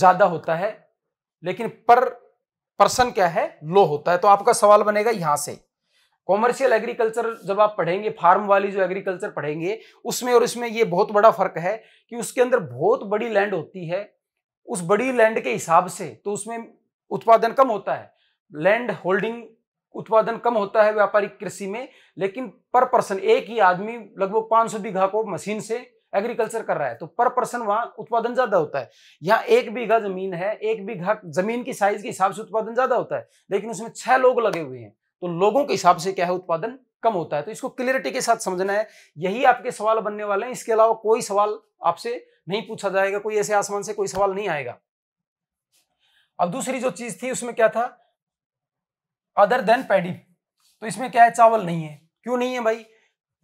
ज्यादा होता है लेकिन पर पर्सन क्या है लो होता है तो आपका सवाल बनेगा यहां से कॉमर्शियल एग्रीकल्चर जब आप पढ़ेंगे फार्म वाली जो एग्रीकल्चर पढ़ेंगे उसमें और इसमें ये बहुत बड़ा फर्क है कि उसके अंदर बहुत बड़ी लैंड होती है उस बड़ी लैंड के हिसाब से तो उसमें उत्पादन कम होता है लैंड होल्डिंग उत्पादन कम होता है व्यापारिक कृषि में लेकिन पर पर्सन एक ही आदमी लगभग 500 बीघा को मशीन से एग्रीकल्चर कर रहा है तो पर पर्सन वहां उत्पादन ज्यादा होता है यहाँ एक बीघा जमीन है एक बीघा जमीन की साइज के हिसाब से उत्पादन ज्यादा होता है लेकिन उसमें छह लोग लगे हुए हैं तो लोगों के हिसाब से क्या है उत्पादन कम होता है तो इसको क्लियरिटी के साथ समझना है यही आपके सवाल बनने वाले हैं इसके अलावा कोई सवाल आपसे नहीं पूछा जाएगा कोई ऐसे आसमान से कोई सवाल नहीं आएगा अब दूसरी जो चीज थी उसमें क्या था अदर देन पैडी तो इसमें क्या है चावल नहीं है क्यों नहीं है भाई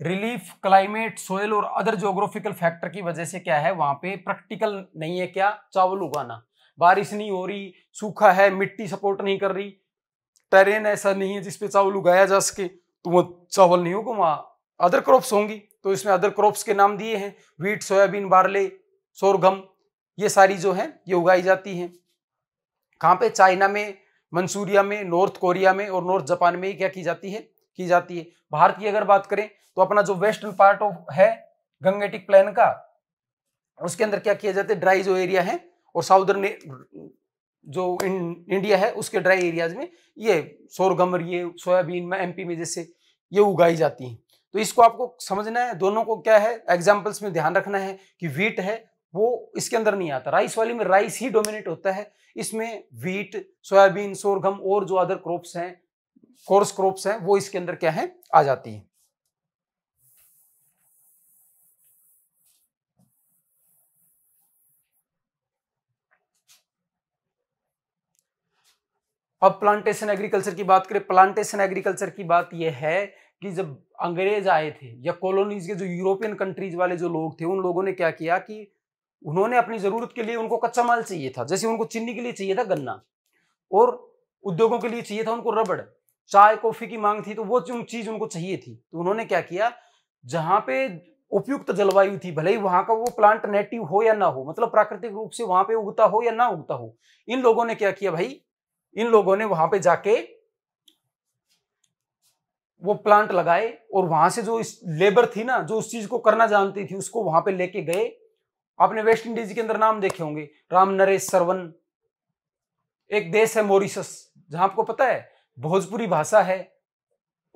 रिलीफ क्लाइमेट सोयल और अदर जोग्राफिकल फैक्टर की वजह से क्या है वहां पे प्रैक्टिकल नहीं है क्या चावल उगाना बारिश नहीं हो रही सूखा है मिट्टी सपोर्ट नहीं कर रही टेरेन ऐसा नहीं है जिसपे चावल उगाया जा सके तो वो चावल नहीं होगा वहां अदर क्रॉप्स होंगी तो इसमें अदर क्रॉप्स के नाम दिए हैं व्हीट सोयाबीन बारले सोरगम ये सारी जो है ये उगाई जाती है कहाँ पे चाइना में मंसूरिया में नॉर्थ कोरिया में और नॉर्थ जापान में ही क्या की जाती है की जाती है भारत की अगर बात करें तो अपना जो वेस्टर्न पार्ट ऑफ है गंगेटिक प्लेन का उसके अंदर क्या किया जाता है ड्राई जो एरिया है और साउदर्न जो इन, इंडिया है उसके ड्राई एरियाज में ये सोरगमर ये सोयाबीन में एमपी में जैसे ये उगाई जाती हैं तो इसको आपको समझना है दोनों को क्या है एग्जाम्पल्स में ध्यान रखना है कि वीट है वो इसके अंदर नहीं आता राइस वाली में राइस ही डोमिनेट होता है इसमें वीट सोयाबीन सोरगम और जो अदर क्रॉप्स हैं कोर्स क्रॉप्स हैं वो इसके अंदर क्या है आ जाती है अब प्लांटेशन एग्रीकल्चर की बात करें प्लांटेशन एग्रीकल्चर की बात यह है कि जब अंग्रेज आए थे या कॉलोनीज के जो यूरोपियन कंट्रीज वाले जो लोग थे उन लोगों ने क्या किया कि उन्होंने अपनी जरूरत के लिए उनको कच्चा माल चाहिए था जैसे उनको चीनी के लिए चाहिए था गन्ना और उद्योगों के लिए चाहिए था उनको रबड़ चाय कॉफी की मांग थी तो वो चीज उनको चाहिए थी तो उन्होंने क्या किया जहां पे उपयुक्त जलवायु थी भले ही वहां का वो प्लांट नेटिव हो या ना हो मतलब प्राकृतिक रूप से वहां पे उगता हो या ना उगता हो इन लोगों ने क्या किया भाई इन लोगों ने वहां पे जाके वो प्लांट लगाए और वहां से जो लेबर थी ना जो उस चीज को करना जानती थी उसको वहां पे लेके गए आपने वेस्ट इंडीज के अंदर नाम देखे होंगे राम नरेश सरवन एक देश है मॉरिशस जहां आपको पता है भोजपुरी भाषा है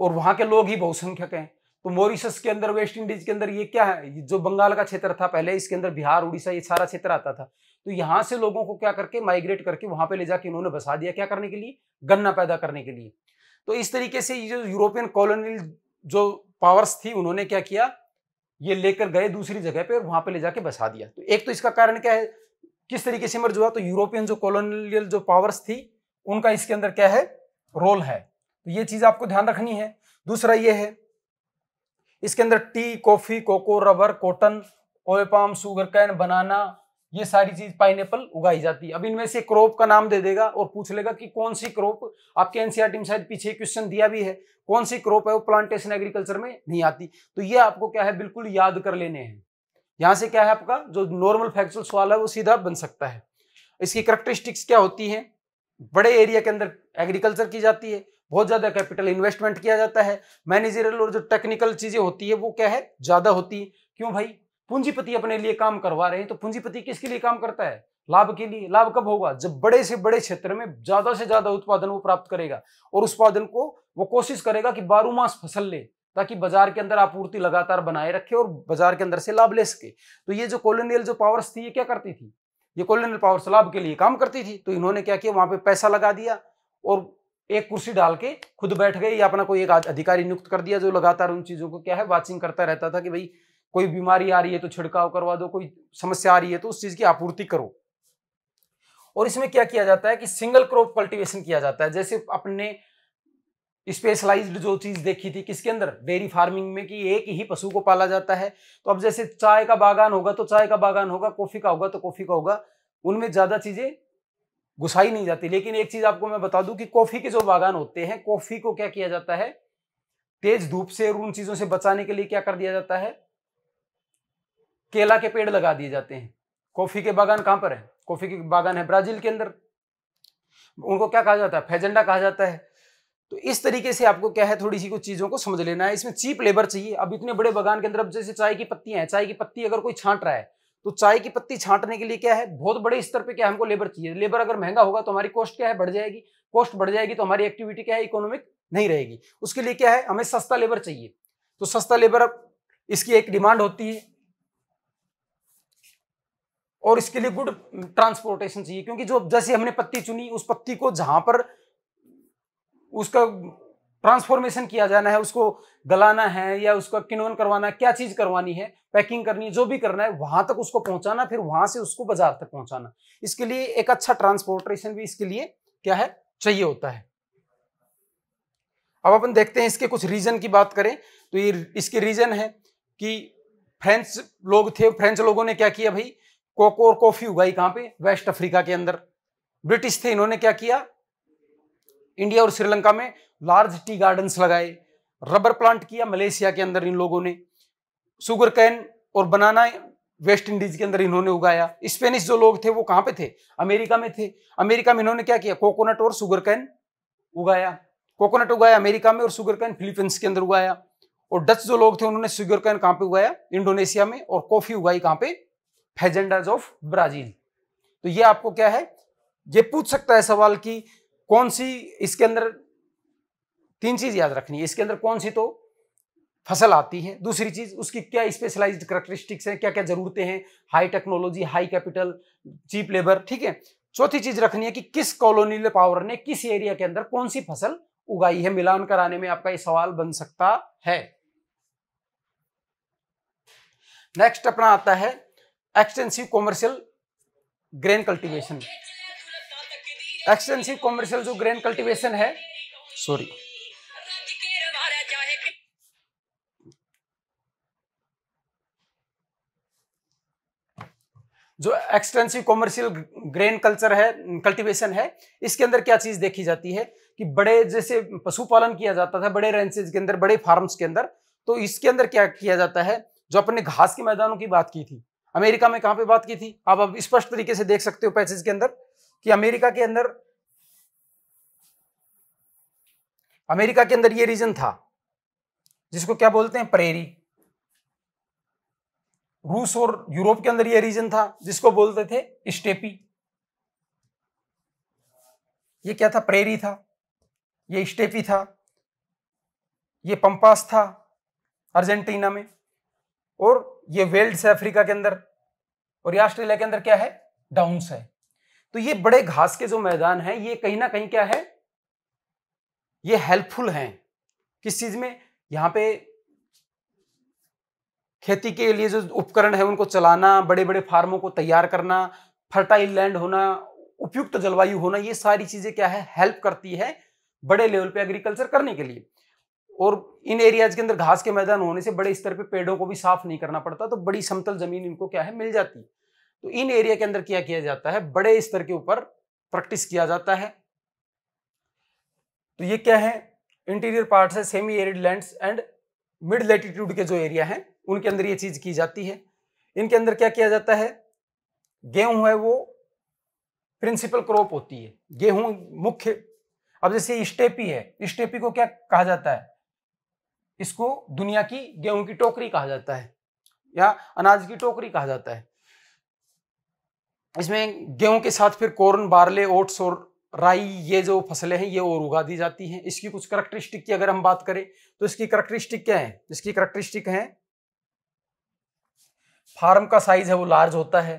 और वहां के लोग ही बहुसंख्यक हैं तो मोरिशस के अंदर वेस्ट इंडीज के अंदर ये क्या है जो बंगाल का क्षेत्र था पहले इसके अंदर बिहार उड़ीसा ये सारा क्षेत्र आता था तो यहाँ से लोगों को क्या करके माइग्रेट करके वहां पे ले जाके उन्होंने बसा दिया क्या करने के लिए गन्ना पैदा करने के लिए तो इस तरीके से ये जो यूरोपियन कॉलोनियल जो पावर्स थी उन्होंने क्या किया ये लेकर गए दूसरी जगह पे और वहां पे ले जाके बसा दिया तो एक तो इसका कारण क्या है किस तरीके से मर्ज हुआ तो यूरोपियन जो कॉलोनियल जो पावर्स थी उनका इसके अंदर क्या है रोल है तो ये चीज आपको ध्यान रखनी है दूसरा ये है इसके अंदर tea coffee cocoa rubber cotton oil palm sugar cane banana ये सारी चीज पाइन उगाई जाती है अब इनमें से क्रॉप का नाम दे देगा और पूछ लेगा कि कौन सी क्रॉप आपके एनसीआरटी में शायद पीछे क्वेश्चन दिया भी है कौन सी क्रॉप है वो प्लांटेशन एग्रीकल्चर में नहीं आती तो ये आपको क्या है बिल्कुल याद कर लेने हैं यहाँ से क्या है आपका जो नॉर्मल फैक्चुअल सवाल है वो सीधा बन सकता है इसकी करेक्टरिस्टिक्स क्या होती है बड़े एरिया के अंदर एग्रीकल्चर की जाती है बहुत ज्यादा कैपिटल इन्वेस्टमेंट किया जाता है मैनेजरल और जो टेक्निकल चीजें होती है वो क्या है ज्यादा होती है क्यों भाई पूंजीपति अपने लिए काम करवा रहे हैं तो पूंजीपति किसके लिए काम करता है लाभ के लिए लाभ कब होगा जब बड़े से बड़े क्षेत्र में ज्यादा से ज्यादा उत्पादन वो प्राप्त करेगा और उत्पादन को वो कोशिश करेगा कि बारह मास फसल ले ताकि बाजार के अंदर आपूर्ति लगातार बनाए रखे और बाजार के अंदर से लाभ ले सके तो ये जो कॉलोनियल जो पावर्स थी ये क्या करती थी ये कॉलोनियल पावर्स लाभ के लिए काम करती थी तो इन्होंने क्या किया वहां पे पैसा लगा दिया और एक कुर्सी डाल के खुद बैठ गए या अपना कोई एक अधिकारी नियुक्त कर दिया जो लगातार उन चीजों को क्या है वाचिंग करता रहता था कि भाई कोई बीमारी आ रही है तो छिड़काव करवा दो कोई समस्या आ रही है तो उस चीज की आपूर्ति करो और इसमें क्या किया जाता है कि सिंगल क्रॉप कल्टीवेशन किया जाता है जैसे अपने स्पेशलाइज्ड जो चीज देखी थी किसके अंदर डेयरी फार्मिंग में कि एक ही पशु को पाला जाता है तो अब जैसे चाय का बागान होगा तो चाय का बागान होगा कॉफी का होगा तो कॉफी का होगा उनमें ज्यादा चीजें घुसाई नहीं जाती लेकिन एक चीज आपको मैं बता दूं कि कॉफी के जो बागान होते हैं कॉफी को क्या किया जाता है तेज धूप से और उन चीजों से बचाने के लिए क्या कर दिया जाता है केला के पेड़ लगा दिए जाते हैं कॉफी के बागान कहां पर है कॉफी के बागान है ब्राजील के अंदर उनको क्या कहा जाता है फैजेंडा कहा जाता है तो इस तरीके से आपको क्या है थोड़ी सी कुछ चीज़ों को समझ लेना है इसमें चीप लेबर चाहिए अब इतने बड़े बागान के अंदर अब जैसे चाय की पत्तियां हैं चाय की पत्ती अगर कोई छांट रहा है तो चाय की पत्ती छांटने के लिए क्या है बहुत बड़े स्तर पर क्या हमको लेबर चाहिए लेबर अगर महंगा होगा तो हमारी कॉस्ट क्या है बढ़ जाएगी कॉस्ट बढ़ जाएगी तो हमारी एक्टिविटी क्या है इकोनॉमिक नहीं रहेगी उसके लिए क्या है हमें सस्ता लेबर चाहिए तो सस्ता लेबर इसकी एक डिमांड होती है और इसके लिए गुड ट्रांसपोर्टेशन चाहिए क्योंकि जो जैसे हमने पत्ती चुनी उस पत्ती को जहां पर उसका ट्रांसफॉर्मेशन किया जाना है उसको गलाना है या उसका किनोन करवाना है क्या चीज करवानी है पैकिंग करनी है जो भी करना है वहां तक उसको पहुंचाना फिर वहां से उसको बाजार तक पहुंचाना इसके लिए एक अच्छा ट्रांसपोर्टेशन भी इसके लिए क्या है चाहिए होता है अब अपन देखते हैं इसके कुछ रीजन की बात करें तो ये इसके रीजन है कि फ्रेंच लोग थे फ्रेंच लोगों ने क्या किया भाई कोको और कॉफी उगाई कहां पे वेस्ट अफ्रीका के अंदर ब्रिटिश थे इन्होंने क्या किया इंडिया और श्रीलंका में लार्ज टी गार्डन्स लगाए रबर प्लांट किया मलेशिया के अंदर इन लोगों ने सुगर कैन और बनाना वेस्ट इंडीज के अंदर इन्होंने उगाया स्पेनिश जो लोग थे वो कहां पे थे अमेरिका में थे अमेरिका में इन्होंने क्या किया कोकोनट और सुगर कैन उगाया कोकोनट उगाया अमेरिका में और सुगर कैन फिलीपींस के अंदर उगाया और डच जो लोग थे उन्होंने सुगर कैन कहां पे उगाया इंडोनेशिया में और कॉफी उगाई कहां पे फेजेंडाज ऑफ ब्राजील तो ये आपको क्या है ये पूछ सकता है सवाल कि कौन सी इसके अंदर तीन चीज याद रखनी है इसके अंदर कौन सी तो फसल आती है दूसरी चीज उसकी क्या स्पेशलाइज्ड करेक्टरिस्टिक्स हैं क्या क्या जरूरतें हैं high technology high capital cheap labour ठीक है चौथी चीज रखनी है कि किस कॉलोनियल पावर ने किस एरिया के अंदर कौन सी फसल उगाई है मिलान कराने में आपका ये सवाल बन सकता है नेक्स्ट अपना आता है extensive commercial grain cultivation extensive commercial जो ग्रेन कल्टीवेशन है सॉरी जो एक्सटेंसिव कॉमर्शियल ग्रेन कल्चर है कल्टीवेशन है इसके अंदर क्या चीज देखी जाती है कि बड़े जैसे पशुपालन किया जाता था बड़े रेंसेज के अंदर बड़े फार्म्स के अंदर तो इसके अंदर क्या किया जाता है जो अपने घास के मैदानों की बात की थी अमेरिका में कहां पे बात की थी आप अब स्पष्ट तरीके से देख सकते हो पैसेज के अंदर कि अमेरिका के अंदर अमेरिका के अंदर ये रीजन था जिसको क्या बोलते हैं प्रेरी रूस और यूरोप के अंदर ये रीजन था जिसको बोलते थे स्टेपी ये क्या था प्रेरी था ये स्टेपी था ये पंपास था अर्जेंटीना में और ये वेल्ड्स है अफ्रीका के अंदर और ये ऑस्ट्रेलिया के अंदर क्या है डाउन्स है तो ये बड़े घास के जो मैदान है ये कहीं ना कहीं क्या है ये हेल्पफुल हैं किस चीज में यहां पे खेती के लिए जो उपकरण है उनको चलाना बड़े बड़े फार्मों को तैयार करना फर्टाइल लैंड होना उपयुक्त जलवायु होना ये सारी चीजें क्या है हेल्प करती है बड़े लेवल पे एग्रीकल्चर करने के लिए और इन एरियाज के अंदर घास के मैदान होने से बड़े स्तर पे पेड़ों को भी साफ नहीं करना पड़ता तो बड़ी समतल जमीन इनको क्या है मिल जाती है तो इन एरिया के अंदर क्या किया जाता है बड़े स्तर के ऊपर प्रैक्टिस किया जाता है तो ये क्या है इंटीरियर पार्ट्स है semi arid lands and mid latitude के जो एरिया है उनके अंदर ये चीज की जाती है इनके अंदर क्या किया जाता है गेहूं है वो प्रिंसिपल क्रॉप होती है गेहूं मुख्य अब जैसे स्टेपी है स्टेपी को क्या कहा जाता है इसको दुनिया की गेहूं की टोकरी कहा जाता है या अनाज की टोकरी कहा जाता है इसमें गेहूं के साथ फिर कोरन बारले ओट्स और राई ये जो फसलें हैं ये और उगा दी जाती हैं इसकी कुछ करेक्टरिस्टिक की अगर हम बात करें तो इसकी करेक्टरिस्टिक क्या है इसकी करेक्टरिस्टिक है फार्म का साइज है वो लार्ज होता है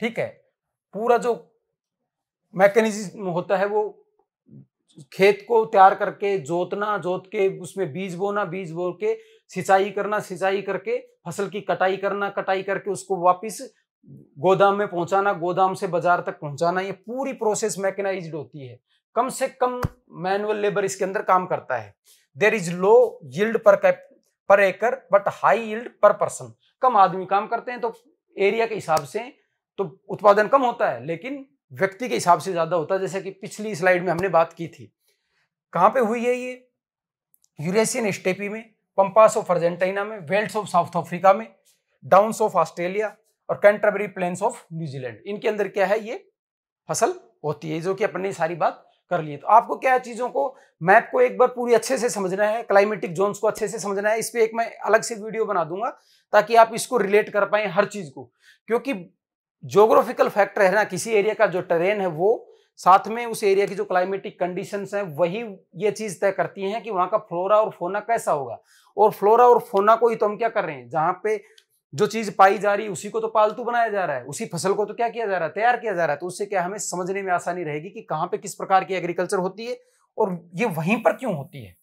ठीक है पूरा जो मैकेनिज्म होता है वो खेत को तैयार करके जोतना जोत के उसमें बीज बोना बीज बो के सिंचाई करना सिंचाई करके फसल की कटाई करना कटाई करके उसको वापिस गोदाम में पहुंचाना गोदाम से बाजार तक पहुंचाना ये पूरी प्रोसेस मैकेनाइज होती है कम से कम मैनुअल लेबर इसके अंदर काम करता है there is low yield per per acre but high yield per person कम आदमी काम करते हैं तो एरिया के हिसाब से तो उत्पादन कम होता है लेकिन व्यक्ति के हिसाब से ज़्यादा होता है जैसे कि पिछली स्लाइड में हमने बात की थी कहाँ पे हुई है ये यूरेशियन स्टेपी में पंपास ऑफ अर्जेंटीना में वेल्ट ऑफ साउथ अफ्रीका में डाउन्स ऑफ ऑस्ट्रेलिया और कैंट्रबरी प्लेन्स ऑफ न्यूजीलैंड इनके अंदर क्या है ये फसल होती है जो कि अपने सारी बात कर लिए तो आपको क्या है चीज़ों को मैप को एक बार पूरी अच्छे से समझना है क्लाइमेटिक जोन्स को अच्छे से समझना है इस पर एक मैं अलग से वीडियो बना दूंगा ताकि आप इसको रिलेट कर पाए हर चीज़ को क्योंकि जोग्राफिकल फैक्टर है ना किसी एरिया का जो ट्रेन है वो साथ में उस एरिया की जो क्लाइमेटिक कंडीशन है वही ये चीज तय करती है कि वहां का फ्लोरा और फोना कैसा होगा और फ्लोरा और फोना को ही तो हम क्या कर रहे हैं जहां पे जो चीज पाई जा रही है उसी को तो पालतू बनाया जा रहा है उसी फसल को तो क्या किया जा रहा है तैयार किया जा रहा है तो उससे क्या हमें समझने में आसानी रहेगी कि कहाँ पे किस प्रकार की एग्रीकल्चर होती है और ये वहीं पर क्यों होती है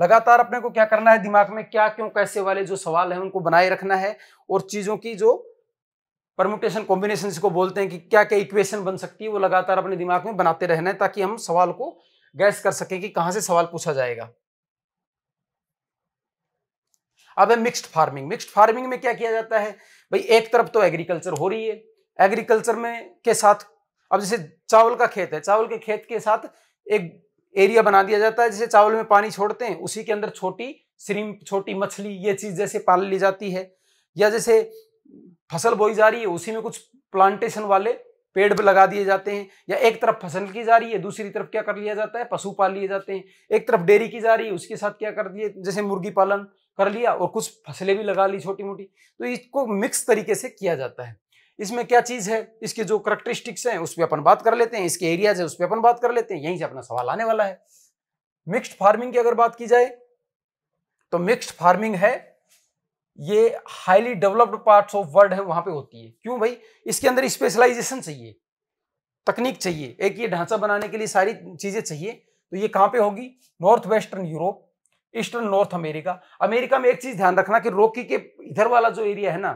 लगातार अपने को क्या करना है दिमाग में क्या क्यों कैसे वाले जो सवाल है उनको बनाए रखना है और चीजों की जो परमुटेशन कॉम्बिनेशन को बोलते हैं कि क्या क्या इक्वेशन बन सकती है वो लगातार अपने दिमाग में बनाते रहना है ताकि हम सवाल को गैस कर सकें कि कहां से सवाल पूछा जाएगा अब है मिक्स्ड फार्मिंग मिक्स्ड फार्मिंग में क्या किया जाता है भाई एक तरफ तो एग्रीकल्चर हो रही है एग्रीकल्चर में के साथ अब जैसे चावल का खेत है चावल के खेत के साथ एक एरिया बना दिया जाता है जैसे चावल में पानी छोड़ते हैं उसी के अंदर छोटी श्रीम छोटी मछली ये चीज जैसे पाल ली जाती है या जैसे फसल बोई जा रही है उसी में कुछ प्लांटेशन वाले पेड़ पे लगा दिए जाते हैं या एक तरफ फसल की जा रही है दूसरी तरफ क्या कर लिया जाता है पशु पाल लिए जाते हैं एक तरफ डेयरी की जा रही है उसके साथ क्या कर दिए जैसे मुर्गी पालन कर लिया और कुछ फसलें भी लगा ली छोटी मोटी तो इसको मिक्स तरीके से किया जाता है इसमें क्या चीज़ है इसके जो करेक्टरिस्टिक्स हैं उस पर अपन बात कर लेते हैं इसके एरियाज है उस पर अपन बात कर लेते हैं यहीं से अपना सवाल आने वाला है मिक्स्ड फार्मिंग की अगर बात की जाए तो मिक्स्ड फार्मिंग है ये highly developed parts of world है वहां पे होती है क्यों भाई इसके अंदर स्पेशलाइजेशन चाहिए तकनीक चाहिए एक ये ढांचा बनाने के लिए सारी चीजें चाहिए तो ये कहां पे होगी north western Europe eastern North America America में एक चीज ध्यान रखना कि रोकी के इधर वाला जो एरिया है ना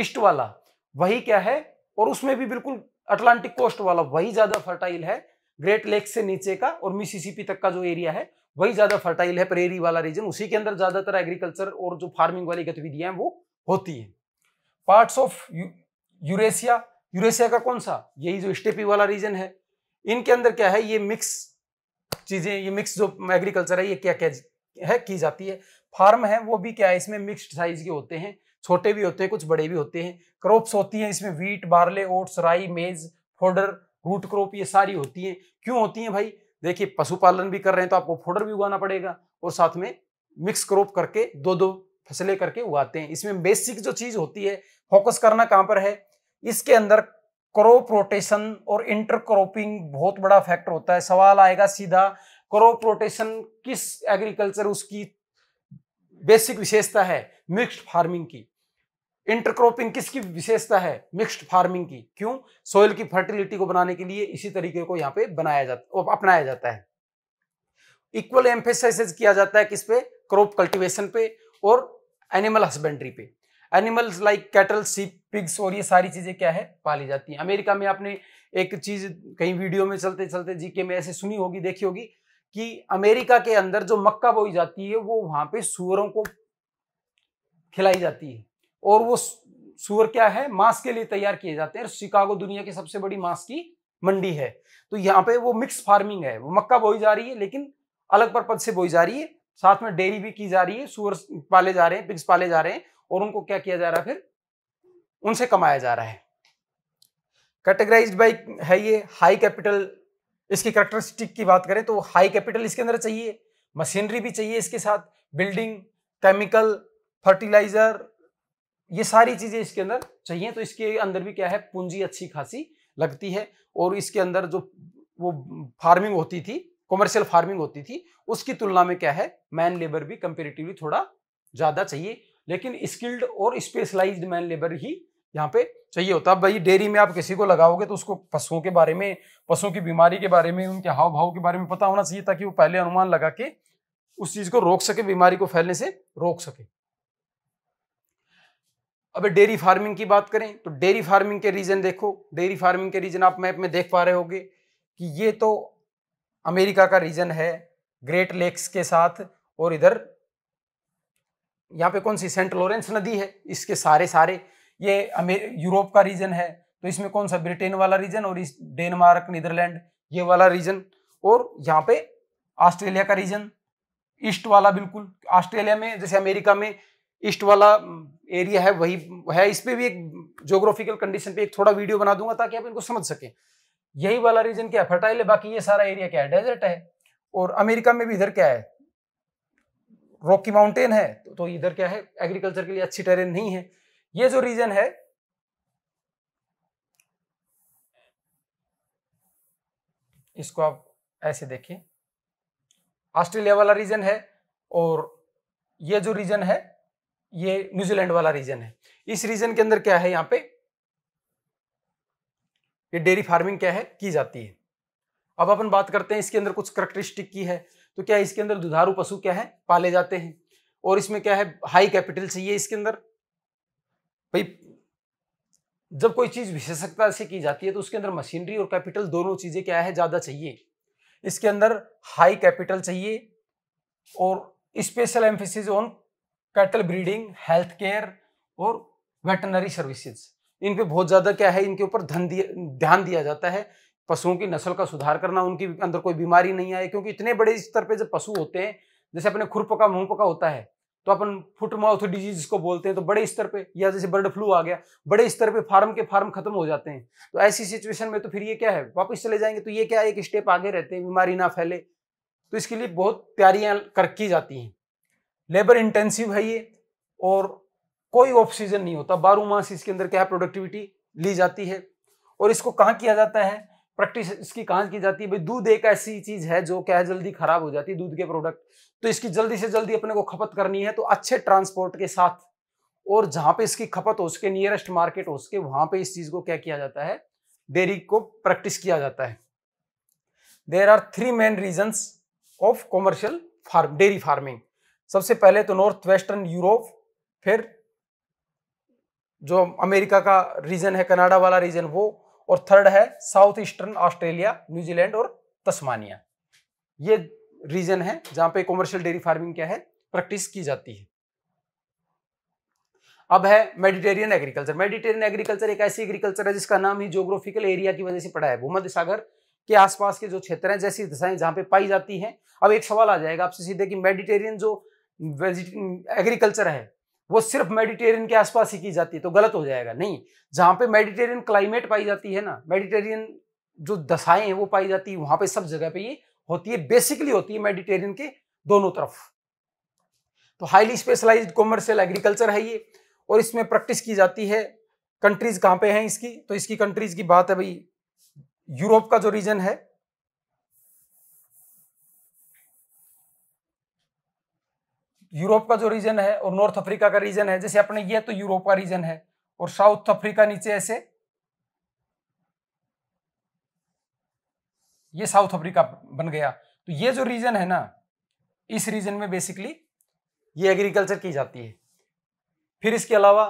ईस्ट वाला वही क्या है और उसमें भी बिल्कुल अटलांटिक कोस्ट वाला वही ज्यादा फर्टाइल है ग्रेट लेक से नीचे का और मिसिसिपी तक का जो एरिया है वही ज्यादा फर्टाइल है प्रेरी वाला रीजन उसी के अंदर ज्यादातर एग्रीकल्चर और जो फार्मिंग वाली गतिविधियां हैं वो होती है पार्ट ऑफ यूरेशिया यूरेशिया का कौन सा यही जो स्टेपी वाला रीजन है इनके अंदर क्या है ये मिक्स चीजें ये मिक्स जो एग्रीकल्चर है ये क्या क्या है की जाती है फार्म है वो भी क्या है इसमें मिक्स्ड साइज के होते हैं छोटे भी होते हैं कुछ बड़े भी होते हैं क्रॉप्स होती हैं इसमें व्हीट बार्ले ओट्स राई मेज फोडर रूट क्रॉप ये सारी होती हैं क्यों होती हैं भाई देखिए पशुपालन भी कर रहे हैं तो आपको फोडर भी उगाना पड़ेगा और साथ में मिक्स क्रॉप करके दो दो फसलें करके उगाते हैं इसमें बेसिक जो चीज होती है फोकस करना कहाँ पर है इसके अंदर क्रॉप रोटेशन और इंटरक्रॉपिंग बहुत बड़ा फैक्टर होता है सवाल आएगा सीधा क्रॉप रोटेशन किस एग्रीकल्चर उसकी बेसिक विशेषता है मिक्स्ड फार्मिंग की इंटरक्रॉपिंग किसकी विशेषता है मिक्स्ड फार्मिंग की क्यों सोयल की फर्टिलिटी को बनाने के लिए इसी तरीके को यहाँ पे बनाया जाता अपनाया जाता है इक्वल एम्फेसाइज किया जाता है किस पे क्रॉप कल्टीवेशन पे और एनिमल हस्बेंड्री पे animals like cattle sheep pigs और ये सारी चीजें क्या है पाली जाती हैं अमेरिका में आपने एक चीज कहीं वीडियो में चलते चलते जीके में ऐसे सुनी होगी देखी होगी कि अमेरिका के अंदर जो मक्का बोई जाती है वो वहां पे सुअरों को खिलाई जाती है और वो सुअर क्या है मांस के लिए तैयार किए जाते हैं शिकागो दुनिया की सबसे बड़ी मांस की मंडी है तो यहाँ पे वो मिक्स फार्मिंग है वो मक्का बोई जा रही है लेकिन अलग पर्पज से बोई जा रही है साथ में डेयरी भी की जा रही है सुअर पाले जा रहे हैं पिग्स पाले जा रहे हैं और उनको क्या किया जा रहा है फिर उनसे कमाया जा रहा है कैटेगराइज बाई है ये हाई कैपिटल इसकी करेक्टरिस्टिक की बात करें तो हाई कैपिटल इसके अंदर चाहिए मशीनरी भी चाहिए इसके साथ बिल्डिंग केमिकल फर्टिलाइजर ये सारी चीज़ें इसके अंदर चाहिए तो इसके अंदर भी क्या है पूंजी अच्छी खासी लगती है और इसके अंदर जो वो फार्मिंग होती थी कॉमर्शियल फार्मिंग होती थी उसकी तुलना में क्या है मैन लेबर भी कंपेरेटिवली थोड़ा ज़्यादा चाहिए लेकिन स्किल्ड और स्पेशलाइज्ड मैन लेबर ही यहाँ पे चाहिए होता है भाई डेयरी में आप किसी को लगाओगे तो उसको पशुओं के बारे में पशुओं की बीमारी के बारे में उनके हाव भाव के बारे में पता होना चाहिए ताकि वो पहले अनुमान लगा के उस चीज़ को रोक सके बीमारी को फैलने से रोक सके अब डेयरी फार्मिंग की बात करें तो डेयरी फार्मिंग के रीजन देखो डेयरी फार्मिंग के रीजन आप मैप में देख पा रहे होंगे कि ये तो अमेरिका का रीजन है ग्रेट लेक्स के साथ और इधर यहाँ पे कौन सी सेंट लॉरेंस नदी है इसके सारे सारे ये यूरोप का रीजन है तो इसमें कौन सा ब्रिटेन वाला रीजन और इस डेनमार्क नीदरलैंड ये वाला रीजन और यहाँ पे ऑस्ट्रेलिया का रीजन ईस्ट वाला बिल्कुल ऑस्ट्रेलिया में जैसे अमेरिका में ईस्ट वाला एरिया है वही है इस पर भी एक जोग्राफिकल कंडीशन पे एक थोड़ा वीडियो बना दूंगा ताकि आप इनको समझ सकें यही वाला रीजन क्या है फर्टाइल है बाकी ये सारा एरिया क्या है डेजर्ट है और अमेरिका में भी इधर क्या है रॉकी माउंटेन है तो इधर क्या है एग्रीकल्चर के लिए अच्छी टेरेन नहीं है ये जो रीजन है इसको आप ऐसे देखें ऑस्ट्रेलिया वाला रीजन है और ये जो रीजन है ये न्यूजीलैंड वाला रीजन है इस रीजन के अंदर क्या है यहाँ पे ये डेयरी फार्मिंग क्या है की जाती है अब अपन बात करते हैं इसके अंदर कुछ करेक्टरिस्टिक की है तो क्या इसके अंदर दुधारू पशु क्या है पाले जाते हैं और इसमें क्या है हाई कैपिटल चाहिए इसके अंदर भाई जब कोई चीज विशेषज्ञता से की जाती है तो उसके अंदर मशीनरी और कैपिटल दोनों चीजें क्या है ज्यादा चाहिए इसके अंदर हाई कैपिटल चाहिए और special emphasis on cattle breeding health care और वेटनरी सर्विसेज इन पे बहुत ज़्यादा क्या है इनके ऊपर धन ध्यान दिया जाता है पशुओं की नस्ल का सुधार करना उनके अंदर कोई बीमारी नहीं आए क्योंकि इतने बड़े स्तर पे जब पशु होते हैं जैसे अपने खुरपका मुंह पका होता है तो अपन फुट माउथ डिजीज को बोलते हैं तो बड़े स्तर पे या जैसे बर्ड फ्लू आ गया बड़े स्तर पे फार्म के फार्म खत्म हो जाते हैं तो ऐसी सिचुएशन में तो फिर ये क्या है वापस चले जाएंगे तो ये क्या है एक स्टेप आगे रहते हैं बीमारी ना फैले तो इसके लिए बहुत तैयारियां कर की जाती हैं लेबर इंटेंसिव है ये और कोई ऑक्सीजन नहीं होता बारह मास इसके अंदर क्या प्रोडक्टिविटी ली जाती है और इसको कहाँ किया जाता है प्रैक्टिस इसकी कहाँ की जाती है भाई दूध एक ऐसी चीज़ है जो क्या है जल्दी खराब हो जाती है दूध के प्रोडक्ट तो इसकी जल्दी से जल्दी अपने को खपत करनी है तो अच्छे ट्रांसपोर्ट के साथ और जहां पे इसकी खपत हो सके नियरेस्ट मार्केट हो सके वहां पे इस चीज़ को क्या किया जाता है डेयरी को प्रैक्टिस किया जाता है there are three main region of commercial farm dairy farming सबसे पहले तो नॉर्थ वेस्टर्न यूरोप फिर जो अमेरिका का रीजन है कनाडा वाला रीजन वो और थर्ड है साउथ ईस्टर्न ऑस्ट्रेलिया न्यूजीलैंड और तस्मानिया ये रीजन है जहां पे कॉमर्शियल डेयरी फार्मिंग क्या है प्रैक्टिस की जाती है अब है मेडिटेरियन एग्रीकल्चर मेडिटेरियन एग्रीकल्चर एक ऐसी एग्रीकल्चर है जिसका नाम ही जोग्राफिकल एरिया की वजह से पड़ा है भूमध्य सागर के आसपास के जो क्षेत्र हैं जैसी दशाएं जहां पे पाई जाती हैं अब एक सवाल आ जाएगा आपसे सीधे कि मेडिटेरियन जो एग्रीकल्चर है वो सिर्फ मेडिटेरियन के आसपास ही की जाती है तो गलत हो जाएगा नहीं जहाँ पे मेडिटेरियन क्लाइमेट पाई जाती है ना मेडिटेरियन जो दशाएं हैं वो पाई जाती है वहां पे सब जगह पे ये होती है बेसिकली होती है मेडिटेरियन के दोनों तरफ तो हाईली स्पेशलाइज्ड कॉमर्शियल एग्रीकल्चर है ये और इसमें प्रैक्टिस की जाती है कंट्रीज कहाँ पे हैं इसकी तो इसकी कंट्रीज की बात है भाई यूरोप का जो रीजन है यूरोप का जो रीजन है और नॉर्थ अफ्रीका का रीजन है जैसे अपने ये तो यूरोप का रीजन है और साउथ अफ्रीका नीचे ऐसे ये साउथ अफ्रीका बन गया तो ये जो रीजन है ना इस रीजन में बेसिकली ये एग्रीकल्चर की जाती है फिर इसके अलावा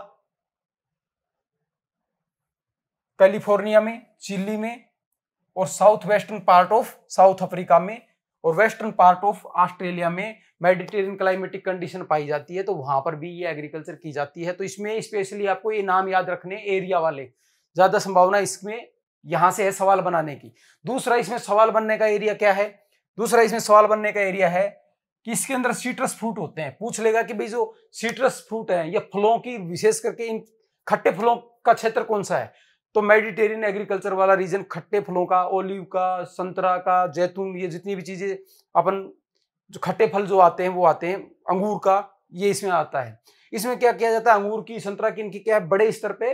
कैलिफोर्निया में चिल्ली में और south western part of South Africa में और वेस्टर्न पार्ट ऑफ ऑस्ट्रेलिया में मेडिटेरियन क्लाइमेटिक कंडीशन पाई जाती है तो वहां पर भी ये एग्रीकल्चर की जाती है तो इसमें स्पेशली आपको ये नाम याद रखने एरिया वाले ज्यादा संभावना इसमें यहां से है सवाल बनाने की दूसरा इसमें सवाल बनने का एरिया क्या है दूसरा इसमें सवाल बनने का एरिया है कि इसके अंदर सीट्रस फ्रूट होते हैं पूछ लेगा कि भाई जो सीट्रस फ्रूट है या फलों की विशेष करके इन खट्टे फलों का क्षेत्र कौन सा है तो मेडिटेरियन एग्रीकल्चर वाला रीजन खट्टे फलों का ओलिव का संतरा का जैतून ये जितनी भी चीज़ें अपन जो खट्टे फल जो आते हैं वो आते हैं अंगूर का ये इसमें आता है इसमें क्या किया जाता है अंगूर की संतरा की इनकी क्या है बड़े स्तर पे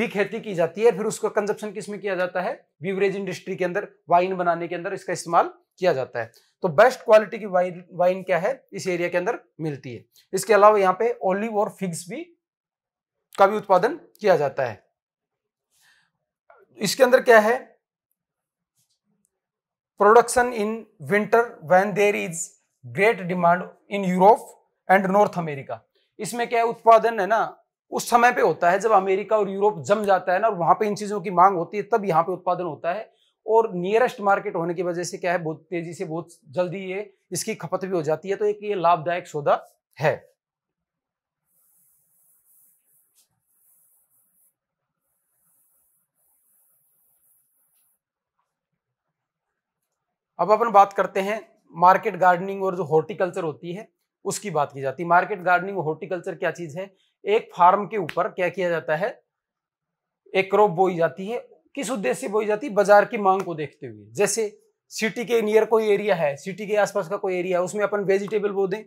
भी खेती की जाती है फिर उसका कंजप्शन किस में किया जाता है बीवरेज इंडस्ट्री के अंदर वाइन बनाने के अंदर इसका इस्तेमाल किया जाता है तो बेस्ट क्वालिटी की वाइन वाइन क्या है इस एरिया के अंदर मिलती है इसके अलावा यहाँ पे ओलिव और फिग्स भी का भी उत्पादन किया जाता है इसके अंदर क्या है production in winter when there is great demand in Europe and North America इसमें क्या है उत्पादन है ना उस समय पे होता है जब अमेरिका और यूरोप जम जाता है ना और वहां पे इन चीजों की मांग होती है तब यहाँ पे उत्पादन होता है और नियरेस्ट मार्केट होने की वजह से क्या है बहुत तेजी से बहुत जल्दी ये इसकी खपत भी हो जाती है तो एक ये लाभदायक सौदा है अब अपन बात करते हैं मार्केट गार्डनिंग और जो हॉर्टिकल्चर होती है उसकी बात की जाती है मार्केट गार्डनिंग और हॉर्टिकल्चर क्या चीज है एक फार्म के ऊपर क्या किया जाता है एक क्रॉप बोई जाती है किस उद्देश्य से बोई जाती है बाजार की मांग को देखते हुए जैसे सिटी के नियर कोई एरिया है सिटी के आसपास का कोई एरिया है उसमें अपन वेजिटेबल बो दें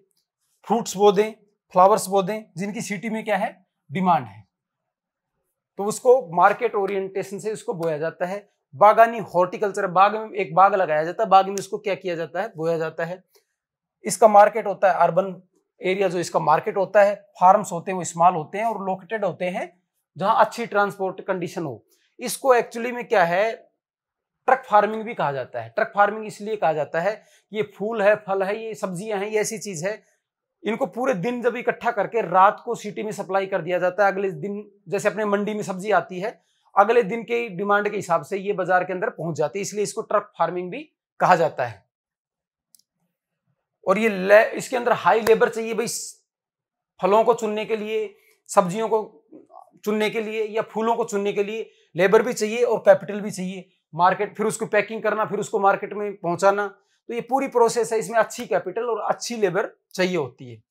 फ्रूट्स बो दें फ्लावर्स बो दें जिनकी सिटी में क्या है डिमांड है तो उसको मार्केट ओरिएंटेशन से उसको बोया जाता है बागानी हॉर्टिकल्चर बाग में एक बाग लगाया जाता है बाग में इसको क्या किया जाता है बोया जाता है इसका मार्केट होता है अर्बन एरिया जो इसका मार्केट होता है फार्म्स होते हैं वो स्मॉल होते हैं और लोकेटेड होते हैं जहां अच्छी ट्रांसपोर्ट कंडीशन हो इसको एक्चुअली में क्या है ट्रक फार्मिंग भी कहा जाता है ट्रक फार्मिंग इसलिए कहा जाता है ये फूल है फल है ये सब्जियां हैं ये ऐसी चीज है इनको पूरे दिन जब इकट्ठा करके रात को सिटी में सप्लाई कर दिया जाता है अगले दिन जैसे अपने मंडी में सब्जी आती है अगले दिन के डिमांड के हिसाब से ये बाजार के अंदर पहुंच जाती है इसलिए इसको ट्रक फार्मिंग भी कहा जाता है और ये इसके अंदर हाई लेबर चाहिए भाई फलों को चुनने के लिए सब्जियों को चुनने के लिए या फूलों को चुनने के लिए लेबर भी चाहिए और कैपिटल भी चाहिए मार्केट फिर उसको पैकिंग करना फिर उसको मार्केट में पहुंचाना तो ये पूरी प्रोसेस है इसमें अच्छी कैपिटल और अच्छी लेबर चाहिए होती है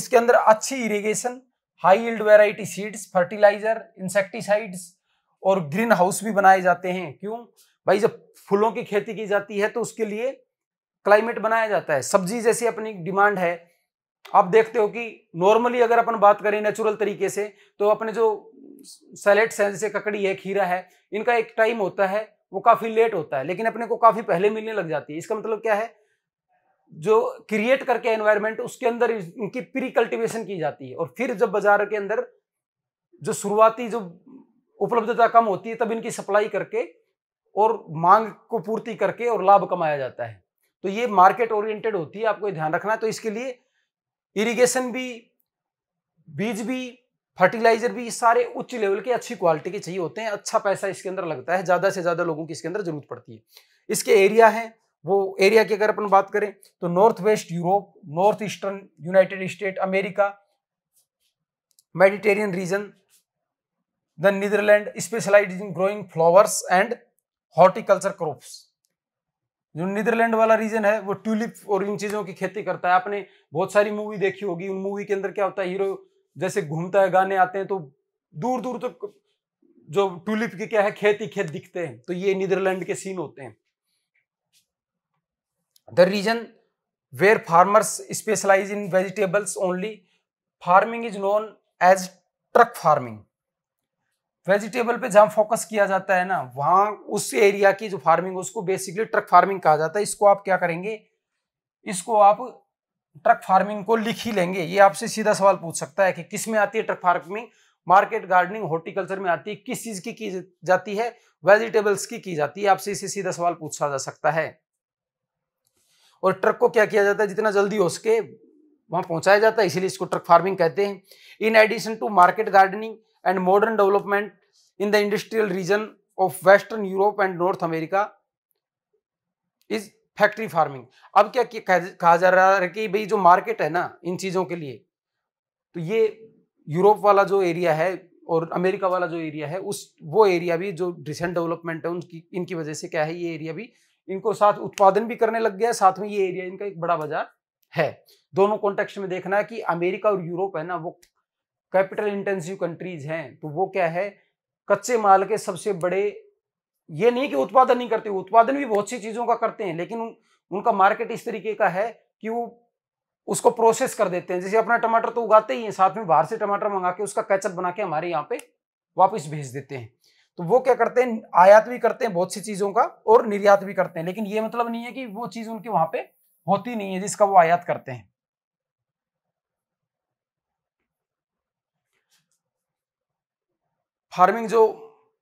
इसके अंदर अच्छी irrigation high yield variety seeds fertiliser insecticides और ग्रीन हाउस भी बनाए जाते हैं क्यों भाई जब फूलों की खेती की जाती है तो उसके लिए क्लाइमेट बनाया जाता है सब्जी जैसी अपनी डिमांड है आप देखते हो कि नॉर्मली अगर अपन बात करें नेचुरल तरीके से तो अपने जो सैलेट हैं जैसे ककड़ी है खीरा है इनका एक टाइम होता है वो काफी लेट होता है लेकिन अपने को काफी पहले मिलने लग जाती है इसका मतलब क्या है जो क्रिएट करके एनवायरमेंट उसके अंदर इनकी प्री कल्टिवेशन की जाती है और फिर जब बाजार के अंदर जो शुरुआती जो उपलब्धता कम होती है तब इनकी सप्लाई करके और मांग को पूर्ति करके और लाभ कमाया जाता है तो ये मार्केट ओरिएंटेड होती है आपको ध्यान रखना है तो इसके लिए इरिगेशन भी बीज भी फर्टिलाइजर भी सारे उच्च लेवल के अच्छी क्वालिटी के चाहिए होते हैं अच्छा पैसा इसके अंदर लगता है ज़्यादा से ज़्यादा लोगों की इसके अंदर जरूरत पड़ती है इसके एरिया है वो एरिया की अगर अपन बात करें तो north west Europe north eastern United State America Mediterranean region the Netherland specialise in growing flowers and horticulture crops जो नीदरलैंड वाला रीजन है वो ट्यूलिप और इन चीजों की खेती करता है आपने बहुत सारी मूवी देखी होगी उन मूवी के अंदर क्या होता है हीरो जैसे घूमता है गाने आते हैं तो दूर दूर तक तो जो ट्यूलिप के क्या है खेत ही खेत दिखते हैं तो ये नीदरलैंड के सीन होते हैं the region where farmers specialise in vegetables only farming is known as truck farming vegetable पे जहाँ फोकस किया जाता है ना वहाँ उस एरिया की जो फार्मिंग है उसको बेसिकली ट्रक फार्मिंग कहा जाता है इसको आप क्या करेंगे इसको आप ट्रक फार्मिंग को लिख ही लेंगे ये आपसे सीधा सवाल पूछ सकता है कि किस में आती है truck farming market gardening horticulture में आती है किस चीज की की जाती है वेजिटेबल्स की की जाती है आपसे इसे सीधा सवाल पूछा जा सकता है और ट्रक को क्या किया जाता है जितना जल्दी हो सके वहां पहुंचाया जाता है इसीलिए इसको ट्रक फार्मिंग कहते हैं in addition to market gardening and modern development in the industrial region of western Europe and North America is factory farming अब क्या कहा जा रहा है कि भाई जो मार्केट है ना इन चीज़ों के लिए तो ये यूरोप वाला जो एरिया है और अमेरिका वाला जो एरिया है उस वो एरिया भी जो रिसेंट डेवलपमेंट है उनकी इनकी वजह से क्या है ये एरिया भी इनको साथ उत्पादन भी करने लग गया है साथ में ये एरिया इनका एक बड़ा बाजार है दोनों कॉन्टेक्स्ट में देखना है कि अमेरिका और यूरोप है ना वो कैपिटल इंटेंसिव कंट्रीज हैं तो वो क्या है कच्चे माल के सबसे बड़े ये नहीं कि उत्पादन नहीं करते उत्पादन भी बहुत सी चीज़ों का करते हैं लेकिन उन, उनका मार्केट इस तरीके का है कि वो उसको प्रोसेस कर देते हैं जैसे अपना टमाटर तो उगाते ही हैं साथ में बाहर से टमाटर मंगा के उसका कैचअप बना के हमारे यहाँ पे वापस भेज देते हैं तो वो क्या करते हैं आयात भी करते हैं बहुत सी चीज़ों का और निर्यात भी करते हैं लेकिन ये मतलब नहीं है कि वो चीज़ उनके वहाँ पे होती नहीं है जिसका वो आयात करते हैं फार्मिंग जो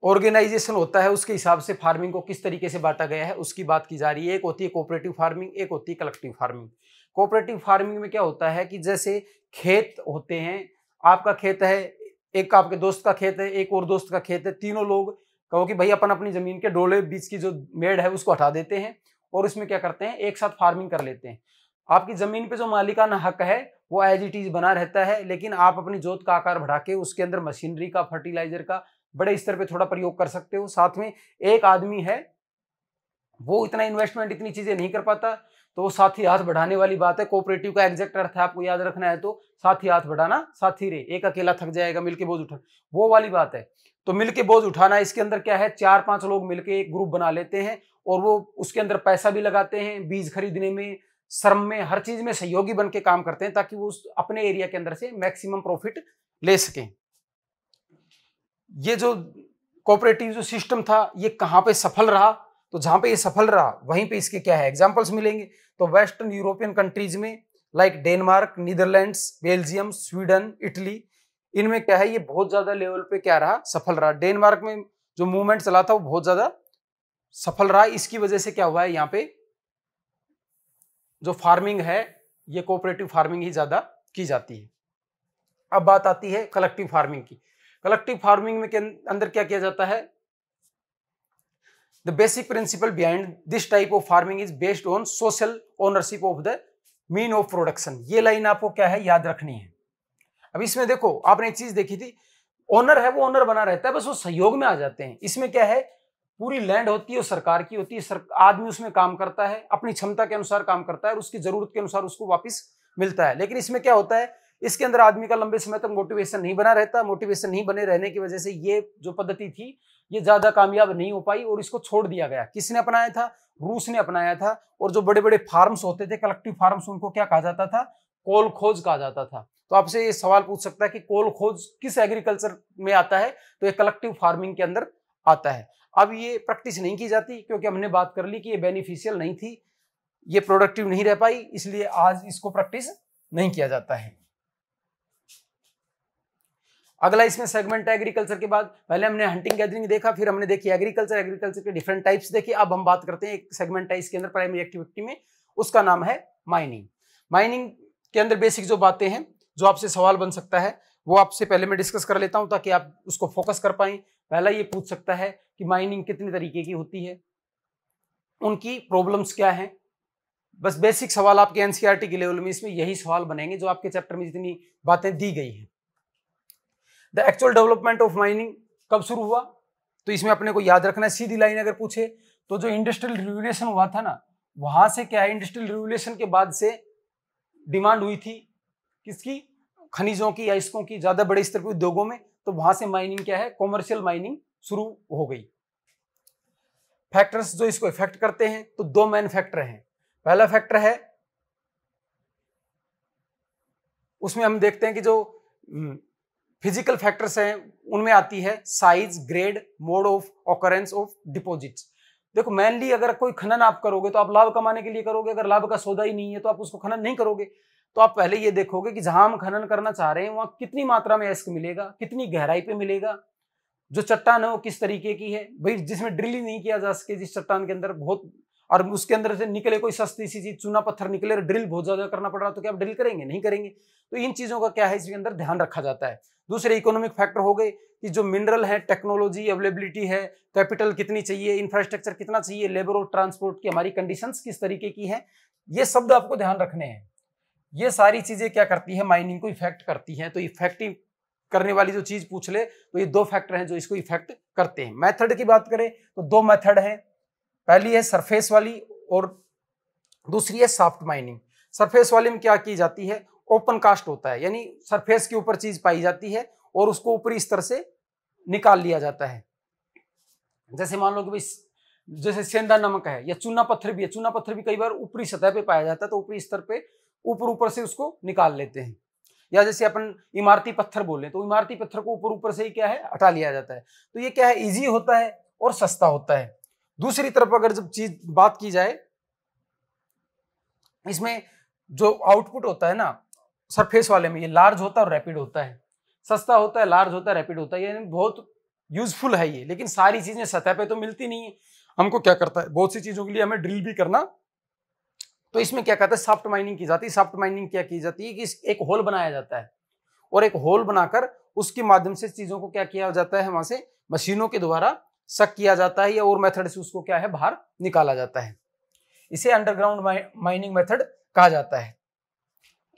ऑर्गेनाइजेशन होता है उसके हिसाब से फार्मिंग को किस तरीके से बांटा गया है उसकी बात की जा रही है एक होती है कोऑपरेटिव फार्मिंग एक होती है कलेक्टिव फार्मिंग कोऑपरेटिव फार्मिंग में क्या होता है कि जैसे खेत होते हैं आपका खेत है एक आपके दोस्त का खेत है एक और दोस्त का खेत है तीनों लोग कहो कि भाई अपन अपनी जमीन के डोले बीच की जो मेड़ है उसको हटा देते हैं और उसमें क्या करते हैं एक साथ फार्मिंग कर लेते हैं आपकी जमीन पे जो मालिकाना हक है वो एज इट इज़ बना रहता है लेकिन आप अपनी जोत का आकार बढ़ा के उसके अंदर मशीनरी का फर्टिलाइजर का बड़े स्तर पे थोड़ा प्रयोग कर सकते हो साथ में एक आदमी है वो इतना इन्वेस्टमेंट इतनी चीज़ें नहीं कर पाता तो वो ही हाथ बढ़ाने वाली बात है कोऑपरेटिव का एग्जैक्ट अर्थ है आपको याद रखना है तो साथ ही हाथ बढ़ाना ही रे एक अकेला थक जाएगा मिलके बोझ उठा वो वाली बात है तो मिलके बोझ उठाना इसके अंदर क्या है चार पांच लोग मिलके एक ग्रुप बना लेते हैं और वो उसके अंदर पैसा भी लगाते हैं बीज खरीदने में श्रम में हर चीज में सहयोगी बन के काम करते हैं ताकि वो उस अपने एरिया के अंदर से मैक्सिमम प्रॉफिट ले सकें ये जो कोऑपरेटिव जो सिस्टम था ये कहाँ पे सफल रहा तो जहां पे ये सफल रहा वहीं पे इसके क्या है एग्जाम्पल्स मिलेंगे तो वेस्टर्न यूरोपियन कंट्रीज में like Denmark Netherlands Belgium Sweden Italy इनमें क्या है ये बहुत ज़्यादा लेवल पे क्या रहा सफल रहा डेनमार्क में जो मूवमेंट चला था वो बहुत ज़्यादा सफल रहा इसकी वजह से क्या हुआ है यहाँ पे जो फार्मिंग है ये कोऑपरेटिव फार्मिंग ही ज़्यादा की जाती है अब बात आती है कलेक्टिव फार्मिंग की कलेक्टिव फार्मिंग में के अंदर क्या किया जाता है the basic principle behind this type of farming is based on social ownership of the mean of production ये लाइन आपको क्या है याद रखनी है अब इसमें देखो आपने एक चीज देखी थी ओनर है वो ओनर बना रहता है बस वो सहयोग में आ जाते हैं इसमें क्या है पूरी लैंड होती है सरकार की होती है सर, आदमी उसमें काम करता है अपनी क्षमता के अनुसार काम करता है और उसकी जरूरत के अनुसार उसको वापस मिलता है लेकिन इसमें क्या होता है इसके अंदर आदमी का लंबे समय तक मोटिवेशन नहीं बना रहता मोटिवेशन नहीं बने रहने की वजह से ये जो पद्धति थी ये ज्यादा कामयाब नहीं हो पाई और इसको छोड़ दिया गया किसने अपनाया था रूस ने अपनाया था और जो बड़े बड़े फार्म्स होते थे कलेक्टिव फार्म्स उनको क्या कहा जाता था कोल खोज कहा जाता था तो आपसे ये सवाल पूछ सकता है कि कोल खोज किस एग्रीकल्चर में आता है तो ये कलेक्टिव फार्मिंग के अंदर आता है अब ये प्रैक्टिस नहीं की जाती क्योंकि हमने बात कर ली कि ये बेनिफिशियल नहीं थी ये प्रोडक्टिव नहीं रह पाई इसलिए आज इसको प्रैक्टिस नहीं किया जाता है अगला इसमें सेगमेंट है एग्रीकल्चर के बाद पहले हमने हंटिंग गैदरिंग देखा फिर हमने देखी एग्रीकल्चर एग्रीकल्चर के डिफरेंट टाइप्स देखी अब हम बात करते हैं एक सेगमेंट है इसके अंदर प्राइमरी एक्टिविटी में उसका नाम है माइनिंग माइनिंग के अंदर बेसिक जो बातें हैं जो आपसे सवाल बन सकता है वो आपसे पहले मैं डिस्कस कर लेता हूं ताकि आप उसको फोकस कर पाए पहला ये पूछ सकता है कि माइनिंग कितने तरीके की होती है उनकी प्रॉब्लम्स क्या हैं बस बेसिक सवाल आपके एनसीईआरटी e के लेवल में इसमें यही सवाल बनेंगे जो आपके चैप्टर में जितनी बातें दी गई हैं the actual development of mining कब शुरू हुआ तो इसमें अपने को याद रखना है सीधी लाइन अगर पूछे तो जो इंडस्ट्रियल रिवोल्यूशन हुआ था ना वहां से क्या है इंडस्ट्रियल रिवोल्यूशन के बाद से डिमांड हुई थी किसकी खनिजों की या इसको की ज़्यादा बड़े स्तर के उद्योगों में तो वहां से माइनिंग क्या है कॉमर्शियल माइनिंग शुरू हो गई फैक्टर्स जो इसको इफेक्ट करते हैं तो दो मेन फैक्टर हैं पहला फैक्टर है उसमें हम देखते हैं कि जो फिजिकल हम्म, फैक्टर्स हैं उनमें आती है size grade mode of occurrence of deposits देखो मेनली अगर कोई खनन आप करोगे तो आप लाभ कमाने के लिए करोगे अगर लाभ का सौदा ही नहीं है तो आप उसको खनन नहीं करोगे तो आप पहले ये देखोगे कि जहां हम खनन करना चाह रहे हैं वहां कितनी मात्रा में एस्क मिलेगा कितनी गहराई पे मिलेगा जो चट्टान है वो किस तरीके की है भाई जिसमें ड्रिल ही नहीं किया जा सके जिस चट्टान के अंदर बहुत और उसके अंदर से निकले कोई सस्ती सी चीज चूना पत्थर निकले ड्रिल बहुत ज्यादा करना पड़ रहा तो क्या आप ड्रिल करेंगे नहीं करेंगे तो इन चीजों का क्या है इसके अंदर ध्यान रखा जाता है दूसरे इकोनॉमिक फैक्टर हो गए कि जो मिनरल है टेक्नोलॉजी अवेलेबिलिटी है कैपिटल कितनी चाहिए इंफ्रास्ट्रक्चर कितना चाहिए लेबर और ट्रांसपोर्ट की हमारी कंडीशंस किस तरीके की है ये शब्द आपको ध्यान रखने हैं ये सारी चीजें क्या करती है माइनिंग को इफेक्ट करती है तो इफेक्टिव करने वाली जो चीज पूछ ले तो ये दो फैक्टर हैं जो इसको इफेक्ट करते हैं मेथड की बात करें तो दो मेथड हैं पहली है सरफेस वाली और दूसरी है सॉफ्ट माइनिंग सरफेस वाली में क्या की जाती है ओपन कास्ट होता है यानी सरफेस के ऊपर चीज पाई जाती है और उसको ऊपरी स्तर से निकाल लिया जाता है जैसे मान लो कि भाई जैसे सेंधा नमक है या चूना पत्थर भी है चूना पत्थर भी कई बार ऊपरी सतह पर पाया जाता है तो ऊपरी स्तर पर ऊपर ऊपर से उसको निकाल लेते हैं या जैसे अपन इमारती पत्थर बोले तो इमारती पत्थर को ऊपर ऊपर से ही क्या है हटा लिया जाता है तो ये क्या है इजी होता है और सस्ता होता है दूसरी तरफ अगर जब चीज बात की जाए इसमें जो आउटपुट होता है ना सरफेस वाले में ये लार्ज होता है और रैपिड होता है सस्ता होता है लार्ज होता है रैपिड होता है यानी बहुत यूजफुल है ये लेकिन सारी चीजें सतह पे तो मिलती नहीं है हमको क्या करता है बहुत सी चीजों के लिए हमें ड्रिल भी करना तो इसमें क्या कहता है सॉफ्ट माइनिंग की जाती है सॉफ्ट माइनिंग क्या की जाती है कि एक होल बनाया जाता है और एक होल बनाकर उसके माध्यम से चीज़ों को क्या किया जाता है वहां से मशीनों के द्वारा सक किया जाता है या और मेथड से उसको क्या है बाहर निकाला जाता है इसे अंडरग्राउंड माइनिंग मेथड कहा जाता है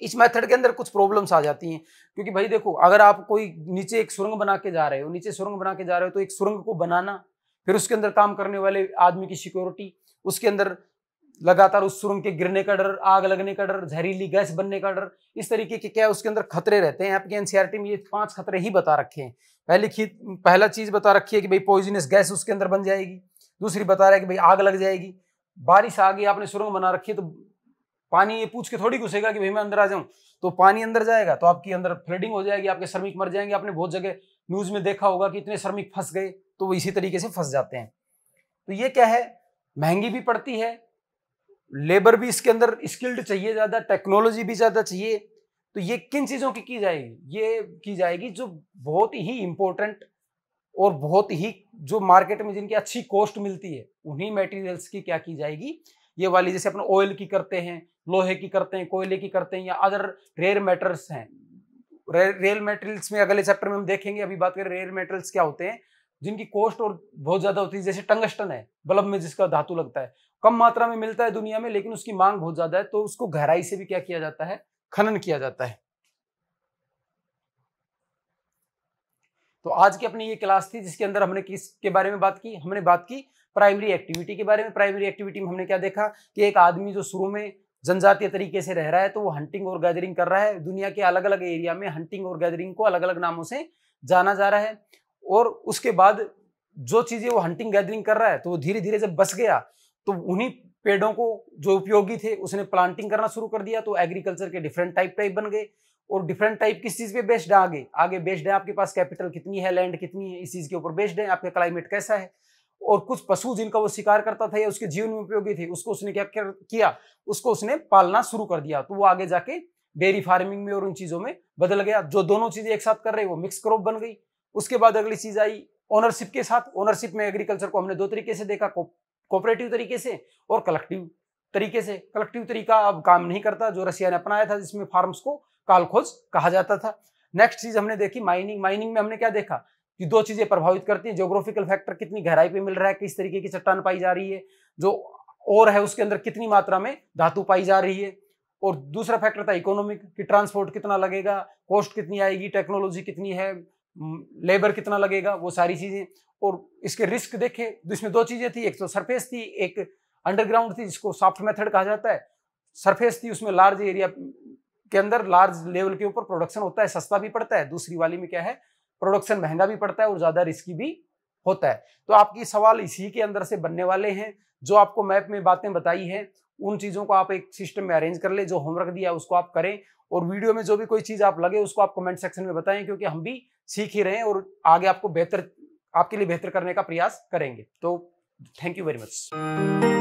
इस मेथड के अंदर कुछ प्रॉब्लम्स आ जाती हैं क्योंकि भाई देखो अगर आप कोई नीचे एक सुरंग बना के जा रहे हो नीचे सुरंग बना के जा रहे हो तो एक सुरंग को बनाना फिर उसके अंदर काम करने वाले आदमी की सिक्योरिटी उसके अंदर लगातार उस सुरंग के गिरने का डर आग लगने का डर जहरीली गैस बनने का डर इस तरीके के क्या उसके अंदर खतरे रहते हैं आपके एनसीआरटी में ये पांच खतरे ही बता रखे हैं पहली खी पहला चीज बता रखी है कि भाई पॉइजनस गैस उसके अंदर बन जाएगी दूसरी बता रहा है कि भाई आग लग जाएगी बारिश आ गई आपने सुरंग बना रखी है तो पानी ये पूछ के थोड़ी घुसेगा कि भाई मैं अंदर आ जाऊं तो पानी अंदर जाएगा तो आपकी अंदर फ्लडिंग हो जाएगी आपके श्रमिक मर जाएंगे आपने बहुत जगह न्यूज में देखा होगा कि इतने श्रमिक फंस गए तो वो इसी तरीके से फंस जाते हैं तो ये क्या है महंगी भी पड़ती है लेबर भी इसके अंदर स्किल्ड चाहिए ज़्यादा टेक्नोलॉजी भी ज़्यादा चाहिए तो ये किन चीज़ों की की जाएगी ये की जाएगी जो बहुत ही इंपॉर्टेंट और बहुत ही जो मार्केट में जिनकी अच्छी कॉस्ट मिलती है उन्हीं मटेरियल्स की क्या की जाएगी ये वाली जैसे अपने ऑयल की करते हैं लोहे की करते हैं कोयले की करते हैं या अदर रेयर मेटल्स हैं रेयर मेटल्स में अगले चैप्टर में हम देखेंगे अभी बात करें रेयर मेटल्स क्या होते हैं जिनकी कॉस्ट और बहुत ज़्यादा होती है जैसे टंगस्टन है बल्ब में जिसका धातु लगता है कम मात्रा में मिलता है दुनिया में लेकिन उसकी मांग बहुत ज्यादा है तो उसको गहराई से भी क्या किया जाता है खनन किया जाता है तो आज की अपनी ये क्लास थी जिसके अंदर हमने किस के बारे में बात की हमने बात की प्राइमरी एक्टिविटी के बारे में प्राइमरी एक्टिविटी में हमने क्या देखा कि एक आदमी जो शुरू में जनजातीय तरीके से रह रहा है तो वो हंटिंग और गैदरिंग कर रहा है दुनिया के अलग अलग एरिया में हंटिंग और गैदरिंग को अलग अलग नामों से जाना जा रहा है और उसके बाद जो चीज़ें वो हंटिंग गैदरिंग कर रहा है तो वो धीरे धीरे जब बस गया तो उन्हीं पेड़ों को जो उपयोगी थे उसने प्लांटिंग करना शुरू कर दिया तो एग्रीकल्चर के डिफरेंट टाइप टाइप बन गए और डिफरेंट टाइप किस चीज़ पे बेस्ड है आगे आगे बेस्ड है आपके पास कैपिटल कितनी है लैंड कितनी है इस चीज़ के ऊपर बेस्ड है आपका क्लाइमेट कैसा है और कुछ पशु जिनका वो शिकार करता था या उसके जीवन में उपयोगी थे उसको उसने क्या किया उसको उसने पालना शुरू कर दिया तो वो आगे जाके डेयरी फार्मिंग में और उन चीज़ों में बदल गया जो दोनों चीज़ें एक साथ कर रहे वो मिक्स क्रॉप बन गई उसके बाद अगली चीज़ आई ओनरशिप के साथ ओनरशिप में एग्रीकल्चर को हमने दो तरीके से देखा कोऑपरेटिव तरीके से और कलेक्टिव तरीके से कलेक्टिव तरीका अब काम नहीं करता जो रशिया ने अपनाया था जिसमें फार्म्स को कालखोज कहा जाता था नेक्स्ट चीज हमने देखी माइनिंग माइनिंग में हमने क्या देखा कि दो चीजें प्रभावित करती हैं जोग्राफिकल फैक्टर कितनी गहराई पे मिल रहा है किस तरीके की चट्टान पाई जा रही है जो और है उसके अंदर कितनी मात्रा में धातु पाई जा रही है और दूसरा फैक्टर था इकोनॉमिक कि ट्रांसपोर्ट कितना लगेगा कॉस्ट कितनी आएगी टेक्नोलॉजी कितनी है लेबर कितना लगेगा वो सारी चीज़ें और इसके रिस्क देखे तो इसमें दो चीज़ें थी एक तो सरफेस थी एक अंडरग्राउंड थी जिसको सॉफ्ट मेथड कहा जाता है सरफेस थी उसमें लार्ज एरिया के अंदर लार्ज लेवल के ऊपर प्रोडक्शन होता है सस्ता भी पड़ता है दूसरी वाली में क्या है प्रोडक्शन महंगा भी पड़ता है और ज़्यादा रिस्की भी होता है तो आपकी सवाल इसी के अंदर से बनने वाले हैं जो आपको मैप में बातें बताई है उन चीज़ों को आप एक सिस्टम में अरेंज कर ले जो होमवर्क दिया उसको आप करें और वीडियो में जो भी कोई चीज़ आप लगे उसको आप कमेंट सेक्शन में बताएं क्योंकि हम भी सीख ही रहे हैं और आगे आपको बेहतर आपके लिए बेहतर करने का प्रयास करेंगे तो थैंक यू वेरी मच